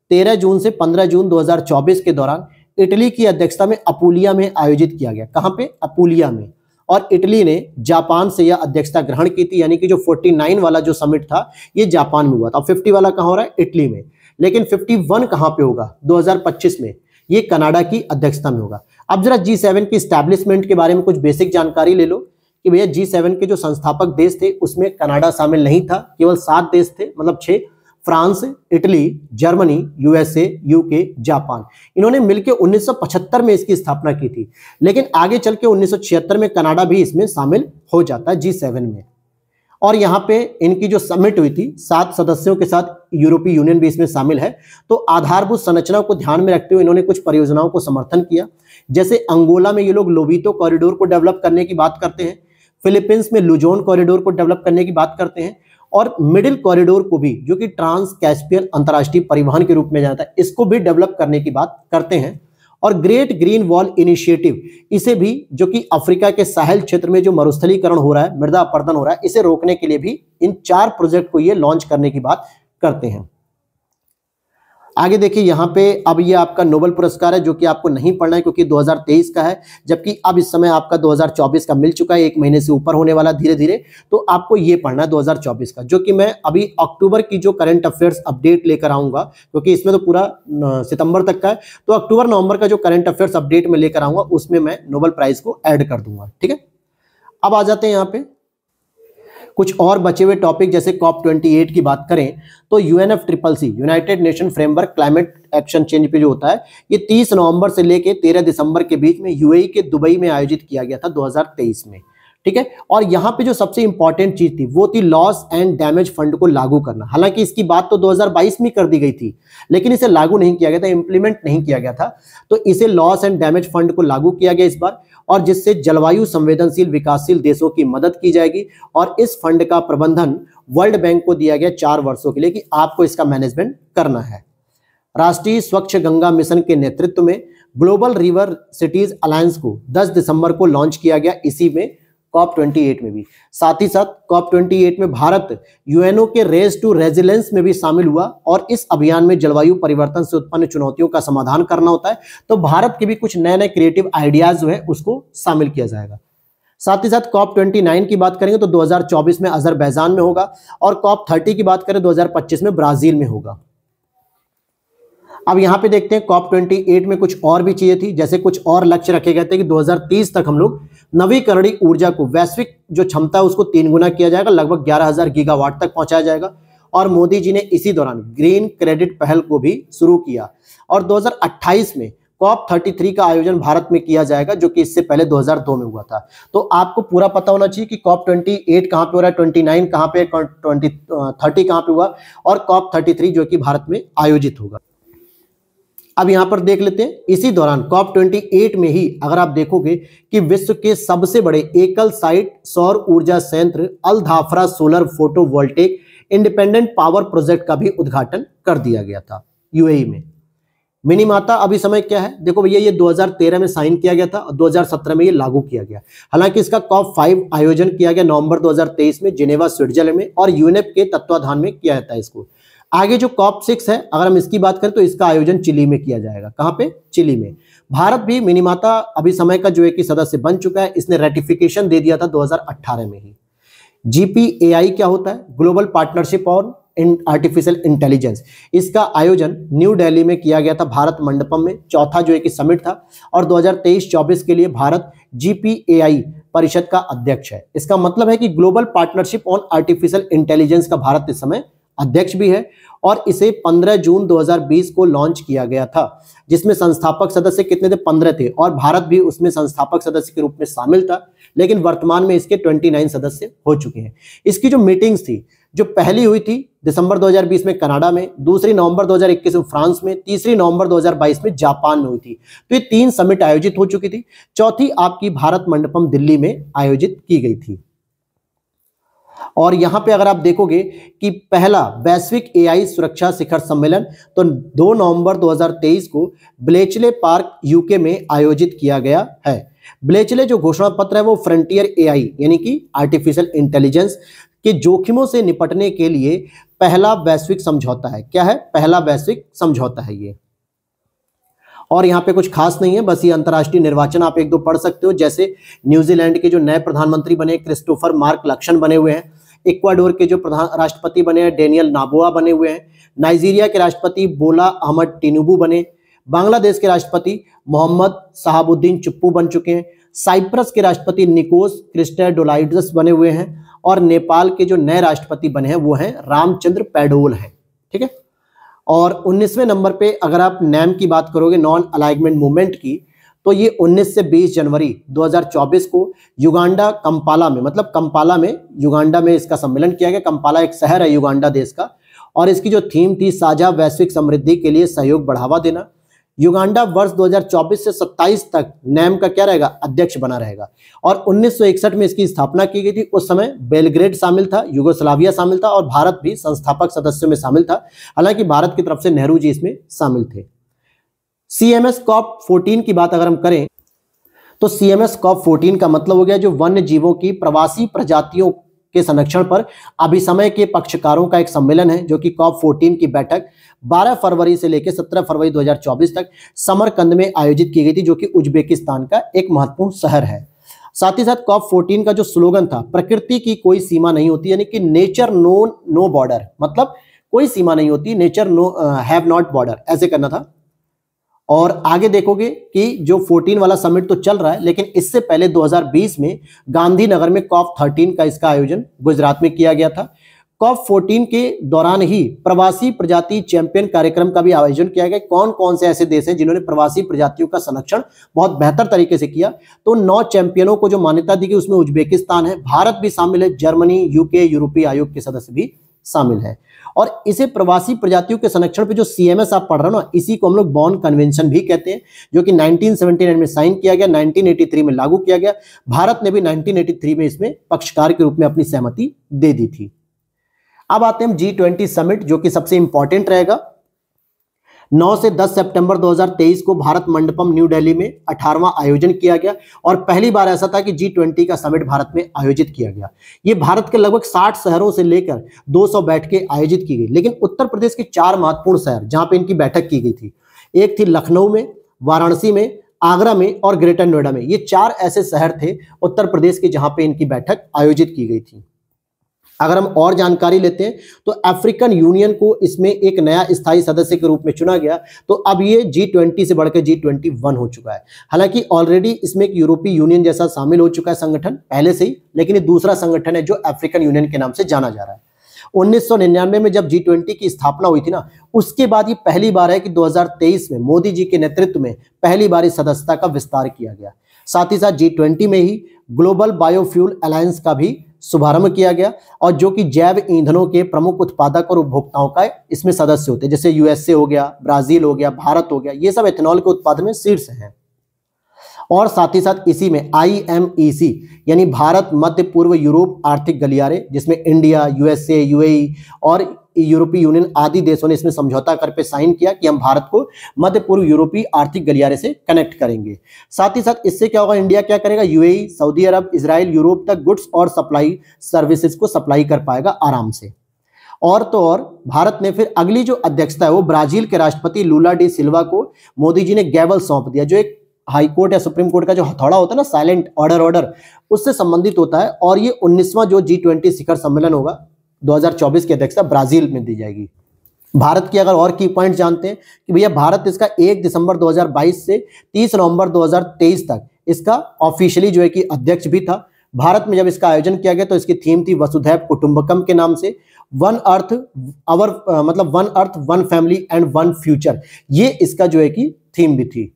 तेरह जून से पंद्रह जून 2024 के दौरान इटली की अध्यक्षता में अपूलिया में आयोजित किया गया कहाँ पे अपूलिया में और इटली ने जापान से यह अध्यक्षता ग्रहण की थी यानी कि जो 49 वाला जो समिट था ये जापान में हुआ था 50 वाला कहाँ हो रहा है इटली में लेकिन 51 वन कहाँ पे होगा 2025 में ये कनाडा की अध्यक्षता में होगा अब जरा जी सेवन की स्टैब्लिशमेंट के बारे में कुछ बेसिक जानकारी ले लो कि भैया जी सेवन के जो संस्थापक देश थे उसमें कनाडा शामिल नहीं था केवल सात देश थे मतलब छः France Italy Germany USA UK Japan इन्होंने मिलकर 1975 में इसकी स्थापना की थी लेकिन आगे चल के उन्नीस में कनाडा भी इसमें शामिल हो जाता है जी सेवन में और यहाँ पे इनकी जो समिट हुई थी सात सदस्यों के साथ यूरोपीय यूनियन भी इसमें शामिल है तो आधारभूत संरचना को ध्यान में रखते हुए इन्होंने कुछ परियोजनाओं को समर्थन किया जैसे अंगोला में ये लोग लोबितो कॉरिडोर को डेवलप करने की बात करते हैं फिलीपींस में लुजोन कॉरिडोर को डेवलप करने की बात करते हैं और मिडिल कॉरिडोर को भी जो कि ट्रांस कैस्पियन अंतर्राष्ट्रीय परिवहन के रूप में जाता है इसको भी डेवलप करने की बात करते हैं और ग्रेट ग्रीन वॉल इनिशिएटिव इसे भी जो कि अफ्रीका के साहल क्षेत्र में जो मरुस्थलीकरण हो रहा है मृदा अपर्दन हो रहा है इसे रोकने के लिए भी इन चार प्रोजेक्ट को ये लॉन्च करने की बात करते हैं आगे देखिए यहाँ पे अब ये आपका नोबल पुरस्कार है जो कि आपको नहीं पढ़ना है क्योंकि 2023 का है जबकि अब इस समय आपका 2024 का मिल चुका है एक महीने से ऊपर होने वाला धीरे धीरे तो आपको ये पढ़ना है 2024 का जो कि मैं अभी अक्टूबर की जो करंट अफेयर्स अपडेट लेकर आऊंगा क्योंकि इसमें तो पूरा सितंबर तक का है तो अक्टूबर नवंबर का जो करंट अफेयर्स अपडेट में लेकर आऊंगा उसमें मैं नोबल प्राइज को एड कर दूंगा ठीक है अब आ जाते हैं यहाँ पे कुछ और बचे हुए टॉपिक जैसे कॉप 28 की बात करें तो U N F triple C United Nation Framework Climate Action Change पे जो होता है ये 30 नवंबर से लेके 13 दिसंबर के बीच में यूएई e के दुबई में आयोजित किया गया था 2023 में ठीक है और यहाँ पे जो सबसे इंपॉर्टेंट चीज थी वो थी लॉस एंड डैमेज फंड को लागू करना हालांकि इसकी बात तो 2022 में कर दी गई थी लेकिन इसे लागू नहीं किया गया था इंप्लीमेंट नहीं किया गया था तो इसे लॉस एंड डैमेज फंड को लागू किया गया इस बार और जिससे जलवायु संवेदनशील विकासशील देशों की मदद की जाएगी और इस फंड का प्रबंधन वर्ल्ड बैंक को दिया गया चार वर्षों के लिए कि आपको इसका मैनेजमेंट करना है राष्ट्रीय स्वच्छ गंगा मिशन के नेतृत्व में ग्लोबल रिवर सिटीज अलायंस को 10 दिसंबर को लॉन्च किया गया इसी में कॉप 28 में भी साथ ही साथ कॉप 28 में भारत यूएनओ के रेस टू रेजिलेंस में भी शामिल हुआ और इस अभियान में जलवायु परिवर्तन से उत्पन्न चुनौतियों का समाधान करना होता है तो भारत के भी कुछ नए नए क्रिएटिव आइडियाज जो है उसको शामिल किया जाएगा साथ ही साथ कॉप 29 की बात करेंगे तो 2024 में अजरबैजान में होगा और कॉप 30 की बात करें 2025 तो में ब्राजील में होगा अब यहाँ पे देखते हैं कॉप ट्वेंटी एट में कुछ और भी चीजें थी जैसे कुछ और लक्ष्य रखे गए थे कि 2030 तक हम लोग नवीकरणीय ऊर्जा को वैश्विक जो क्षमता है उसको तीन गुना किया जाएगा लगभग 11000 गीगावाट तक पहुंचाया जाएगा और मोदी जी ने इसी दौरान ग्रीन क्रेडिट पहल को भी शुरू किया और दो में कॉप थर्टी का आयोजन भारत में किया जाएगा जो कि इससे पहले दो में हुआ था तो आपको पूरा पता होना चाहिए कि कॉप ट्वेंटी एट कहाँ पे हो रहा है ट्वेंटी नाइन कहाँ पे ट्वेंटी थर्टी कहाँ पे हुआ और कॉप थर्टी जो कि भारत में आयोजित होगा अब यहां पर देख लेते हैं इसी दौरान कॉप 28 में ही अगर आप देखोगे कि विश्व के सबसे बड़े एकल साइट सौर ऊर्जा संयंत्र Al Dhafra Solar Photovoltaic Independent Power Project का भी उद्घाटन कर दिया गया था यूएई में मिनी माता अभी समय क्या है देखो भैया ये 2013 में साइन किया गया था और 2017 में ये लागू किया गया हालांकि इसका कॉप फाइव आयोजन किया गया नवंबर 2023 में जिनेवा स्विट्जरलैंड में और यूनेप के तत्वाधान में किया जाता है इसको आगे जो कॉप सिक्स है अगर हम इसकी बात करें तो इसका आयोजन चिली में किया जाएगा कहाँ पे चिली में भारत भी मिनीमाता अभी समय का जो है कि सदस्य बन चुका है इसने रेटिफिकेशन दे दिया था 2018 में ही जीपीएआई क्या होता है Global Partnership on Artificial Intelligence इसका आयोजन न्यू दिल्ली में किया गया था भारत मंडपम में चौथा जो है कि समिट था और दो हजार के लिए भारत जीपीएआई परिषद का अध्यक्ष है इसका मतलब है कि Global Partnership on Artificial Intelligence का भारत इस समय अध्यक्ष भी है और इसे 15 जून 2020 को लॉन्च किया गया था जिसमें संस्थापक सदस्य कितने थे 15 थे और भारत भी उसमें संस्थापक सदस्य के रूप में शामिल था लेकिन वर्तमान में इसके 29 सदस्य हो चुके हैं इसकी जो मीटिंग्स थी जो पहली हुई थी दिसंबर 2020 में कनाडा में दूसरी नवंबर 2021 में फ्रांस में तीसरी नवंबर 2022 में जापान में हुई थी तो ये तीन समिट आयोजित हो चुकी थी चौथी आपकी भारत मंडपम दिल्ली में आयोजित की गई थी और यहाँ पे अगर आप देखोगे कि पहला वैश्विक एआई सुरक्षा शिखर सम्मेलन तो 2 नवंबर 2023 को ब्लेचले पार्क यूके में आयोजित किया गया है ब्लेचले जो घोषणा पत्र है वो फ्रंटियर एआई यानी कि आर्टिफिशियल इंटेलिजेंस के जोखिमों से निपटने के लिए पहला वैश्विक समझौता है क्या है पहला वैश्विक समझौता है ये और यहाँ पे कुछ खास नहीं है बस ये अंतर्राष्ट्रीय निर्वाचन आप एक दो पढ़ सकते हो जैसे न्यूजीलैंड के जो नए प्रधानमंत्री बने क्रिस्टोफर मार्क लक्षण बने हुए हैं इक्वाडोर के जो प्रधान राष्ट्रपति बने हैं डेनियल नाबोआ बने हुए हैं नाइजीरिया के राष्ट्रपति बोला अहमद टिनुबू बने बांग्लादेश के राष्ट्रपति मोहम्मद साहबुद्दीन चुप्पू बन चुके हैं साइप्रस के राष्ट्रपति निकोस क्रिस्टेडोलाइडस बने हुए हैं और नेपाल के जो नए राष्ट्रपति बने हैं वो हैं रामचंद्र पैडोल हैं ठीक है और 19वें नंबर पे अगर आप नैम की बात करोगे नॉन अलाइनमेंट मूवमेंट की तो ये 19 से 20 जनवरी 2024 को युगांडा कंपाला में मतलब कंपाला में युगांडा में इसका सम्मेलन किया गया कंपाला एक शहर है युगांडा देश का और इसकी जो थीम थी साझा वैश्विक समृद्धि के लिए सहयोग बढ़ावा देना युगांडा वर्ष 2024 से 27 तक नैम का क्या रहेगा अध्यक्ष बना रहेगा और 1961 में इसकी स्थापना की गई थी उस समय बेलग्रेड शामिल था युगोस्लाविया शामिल था और भारत भी संस्थापक सदस्यों में शामिल था हालांकि भारत की तरफ से नेहरू जी इसमें शामिल थे सीएमएस कॉप फोर्टीन की बात अगर हम करें तो सीएमएस कॉप फोर्टीन का मतलब हो गया जो वन्य जीवों की प्रवासी प्रजातियों के संरक्षण पर अभिसमय के पक्षकारों का एक सम्मेलन है जो कि कॉप 14 की बैठक 12 फरवरी से लेकर 17 फरवरी 2024 तक समरकंद में आयोजित की गई थी जो कि उज्बेकिस्तान का एक महत्वपूर्ण शहर है साथ ही साथ कॉप 14 का जो स्लोगन था प्रकृति की कोई सीमा नहीं होती यानी कि नेचर नो नो बॉर्डर मतलब कोई सीमा नहीं होती nature no have not border ऐसे करना था और आगे देखोगे कि जो 14 वाला समिट तो चल रहा है लेकिन इससे पहले 2020 में गांधीनगर में कॉप 13 का इसका आयोजन गुजरात में किया गया था कॉप 14 के दौरान ही प्रवासी प्रजाति चैंपियन कार्यक्रम का भी आयोजन किया गया कौन कौन से ऐसे देश हैं जिन्होंने प्रवासी प्रजातियों का संरक्षण बहुत बेहतर तरीके से किया तो नौ चैंपियनों को जो मान्यता दी गई उसमें उज्बेकिस्तान है भारत भी शामिल है जर्मनी यूके यूरोपीय आयोग के सदस्य भी शामिल है और इसे प्रवासी प्रजातियों के संरक्षण पे जो एस आप पढ़ रहे हो ना इसी को हम लोग बॉन कन्वेंशन भी कहते हैं जो कि 1979 में साइन किया गया 1983 में लागू किया गया भारत ने भी 1983 में इसमें पक्षकार के रूप में अपनी सहमति दे दी थी अब आते हैं जी ट्वेंटी समिट जो कि सबसे इंपॉर्टेंट रहेगा 9 से 10 सितंबर 2023 को भारत मंडपम न्यू दिल्ली में 18वां आयोजन किया गया और पहली बार ऐसा था कि जी ट्वेंटी का समिट भारत में आयोजित किया गया ये भारत के लगभग 60 शहरों से लेकर 200 बैठकें आयोजित की गई लेकिन उत्तर प्रदेश के चार महत्वपूर्ण शहर जहां पे इनकी बैठक की गई थी एक थी लखनऊ में वाराणसी में आगरा में और ग्रेटर नोएडा में ये चार ऐसे शहर थे उत्तर प्रदेश के जहाँ पे इनकी बैठक आयोजित की गई थी अगर हम और जानकारी लेते हैं तो अफ्रीकन यूनियन को इसमें एक नया स्थायी सदस्य के रूप में चुना गया तो अब ये जी ट्वेंटी से बढ़कर जी ट्वेंटी वन हो चुका है हालांकि ऑलरेडी इसमें एक यूरोपीय यूनियन जैसा शामिल हो चुका है संगठन पहले से ही लेकिन ये दूसरा संगठन है जो अफ्रीकन यूनियन के नाम से जाना जा रहा है उन्नीस में जब जी ट्वेंटी की स्थापना हुई थी ना उसके बाद ये पहली बार है कि दो में मोदी जी के नेतृत्व में पहली बार इस सदस्यता का विस्तार किया गया साथ ही साथ जी ट्वेंटी में ही ग्लोबल बायोफ्यूल अलायंस का भी शुभारंभ किया गया और जो कि जैव ईंधनों के प्रमुख उत्पादक और उपभोक्ताओं का इसमें सदस्य होते हैं जैसे यूएसए हो गया ब्राजील हो गया भारत हो गया ये सब एथेनॉल के उत्पादन में शीर्ष हैं और साथ ही साथ इसी में आईएमईसी e यानी भारत मध्य पूर्व यूरोप आर्थिक गलियारे जिसमें इंडिया यूएसए यूएई और यूरोपीय यूनियन आदि देशों ने इसमें समझौता कर पे साइन किया कि हम भारत को मध्य पूर्व यूरोपीय आर्थिक गलियारे से कनेक्ट करेंगे साथ ही साथ इससे क्या होगा इंडिया क्या करेगा UAE Saudi Arab Israel Europe तक गुड्स और सप्लाई सर्विसेज को सप्लाई कर पाएगा आराम से और तो और भारत ने फिर अगली जो अध्यक्षता है वो ब्राजील के राष्ट्रपति लूला डी सिल्वा को मोदी जी ने गैवल सौंप दिया जो एक हाई कोर्ट या सुप्रीम कोर्ट का जो हथौड़ा होता है ना साइलेंट ऑर्डर ऑर्डर उससे संबंधित होता है और ये उन्नीसवां जो जी ट्वेंटी शिखर सम्मेलन होगा 2024 की अध्यक्षता ब्राजील में दी जाएगी भारत की अगर और की पॉइंट जानते हैं कि भैया भारत इसका 1 दिसंबर 2022 से 30 नवंबर 2023 तक इसका ऑफिशियली जो है कि अध्यक्ष भी था भारत में जब इसका आयोजन किया गया तो इसकी थीम थी वसुधैव कुटुंबकम के नाम से वन अर्थ अवर मतलब one earth one family and one future ये इसका जो है कि थीम भी थी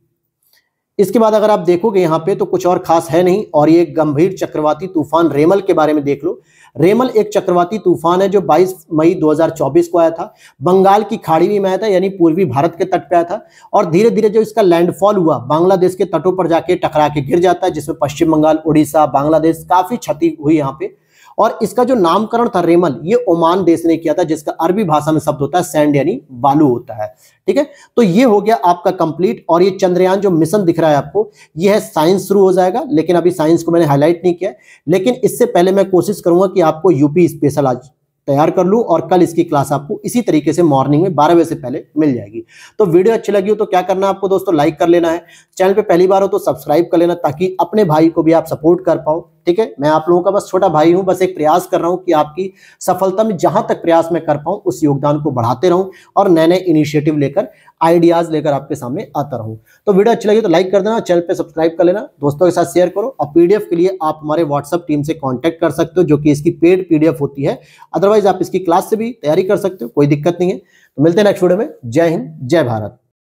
इसके बाद अगर आप देखोगे यहाँ पे तो कुछ और खास है नहीं और ये गंभीर चक्रवाती तूफान रेमल के बारे में देख लो रेमल एक चक्रवाती तूफान है जो 22 मई 2024 को आया था बंगाल की खाड़ी में आया था यानी पूर्वी भारत के तट पे आया था और धीरे धीरे जो इसका लैंडफॉल हुआ बांग्लादेश के तटों पर जाके टकरा के गिर जाता है जिसमें पश्चिम बंगाल उड़ीसा बांग्लादेश काफी क्षति हुई यहाँ पे और इसका जो नामकरण था रेमल ये ओमान देश ने किया था जिसका अरबी भाषा में शब्द होता है सैंड यानी बालू होता है ठीक है तो ये हो गया आपका कंप्लीट और ये चंद्रयान जो मिशन दिख रहा है आपको ये है साइंस शुरू हो जाएगा लेकिन अभी साइंस को मैंने हाईलाइट नहीं किया लेकिन इससे पहले मैं कोशिश करूंगा कि आपको यूपी स्पेशल आज तैयार कर लूँ और कल इसकी क्लास आपको इसी तरीके से मॉर्निंग में बारह बजे से पहले मिल जाएगी तो वीडियो अच्छी लगी हो तो क्या करना आपको दोस्तों लाइक कर लेना है चैनल पे पहली बार हो तो सब्सक्राइब कर लेना ताकि अपने भाई को भी आप सपोर्ट कर पाओ ठीक है मैं आप लोगों का बस छोटा भाई हूँ बस एक प्रयास कर रहा हूँ कि आपकी सफलता में जहाँ तक प्रयास मैं कर पाऊँ उस योगदान को बढ़ाते रहूँ और नए नए इनिशिएटिव लेकर आइडियाज लेकर आपके सामने आता रहूं तो वीडियो अच्छी लगी तो लाइक कर देना चैनल पर सब्सक्राइब कर लेना दोस्तों के साथ शेयर करो और पीडीएफ के लिए आप हमारे व्हाट्सअप टीम से कॉन्टैक्ट कर सकते हो जो कि इसकी पेड पीडीएफ होती है अदरवाइज आप इसकी क्लास से भी तैयारी कर सकते हो कोई दिक्कत नहीं है तो मिलते हैं नेक्स्ट वीडियो में जय हिंद जय भारत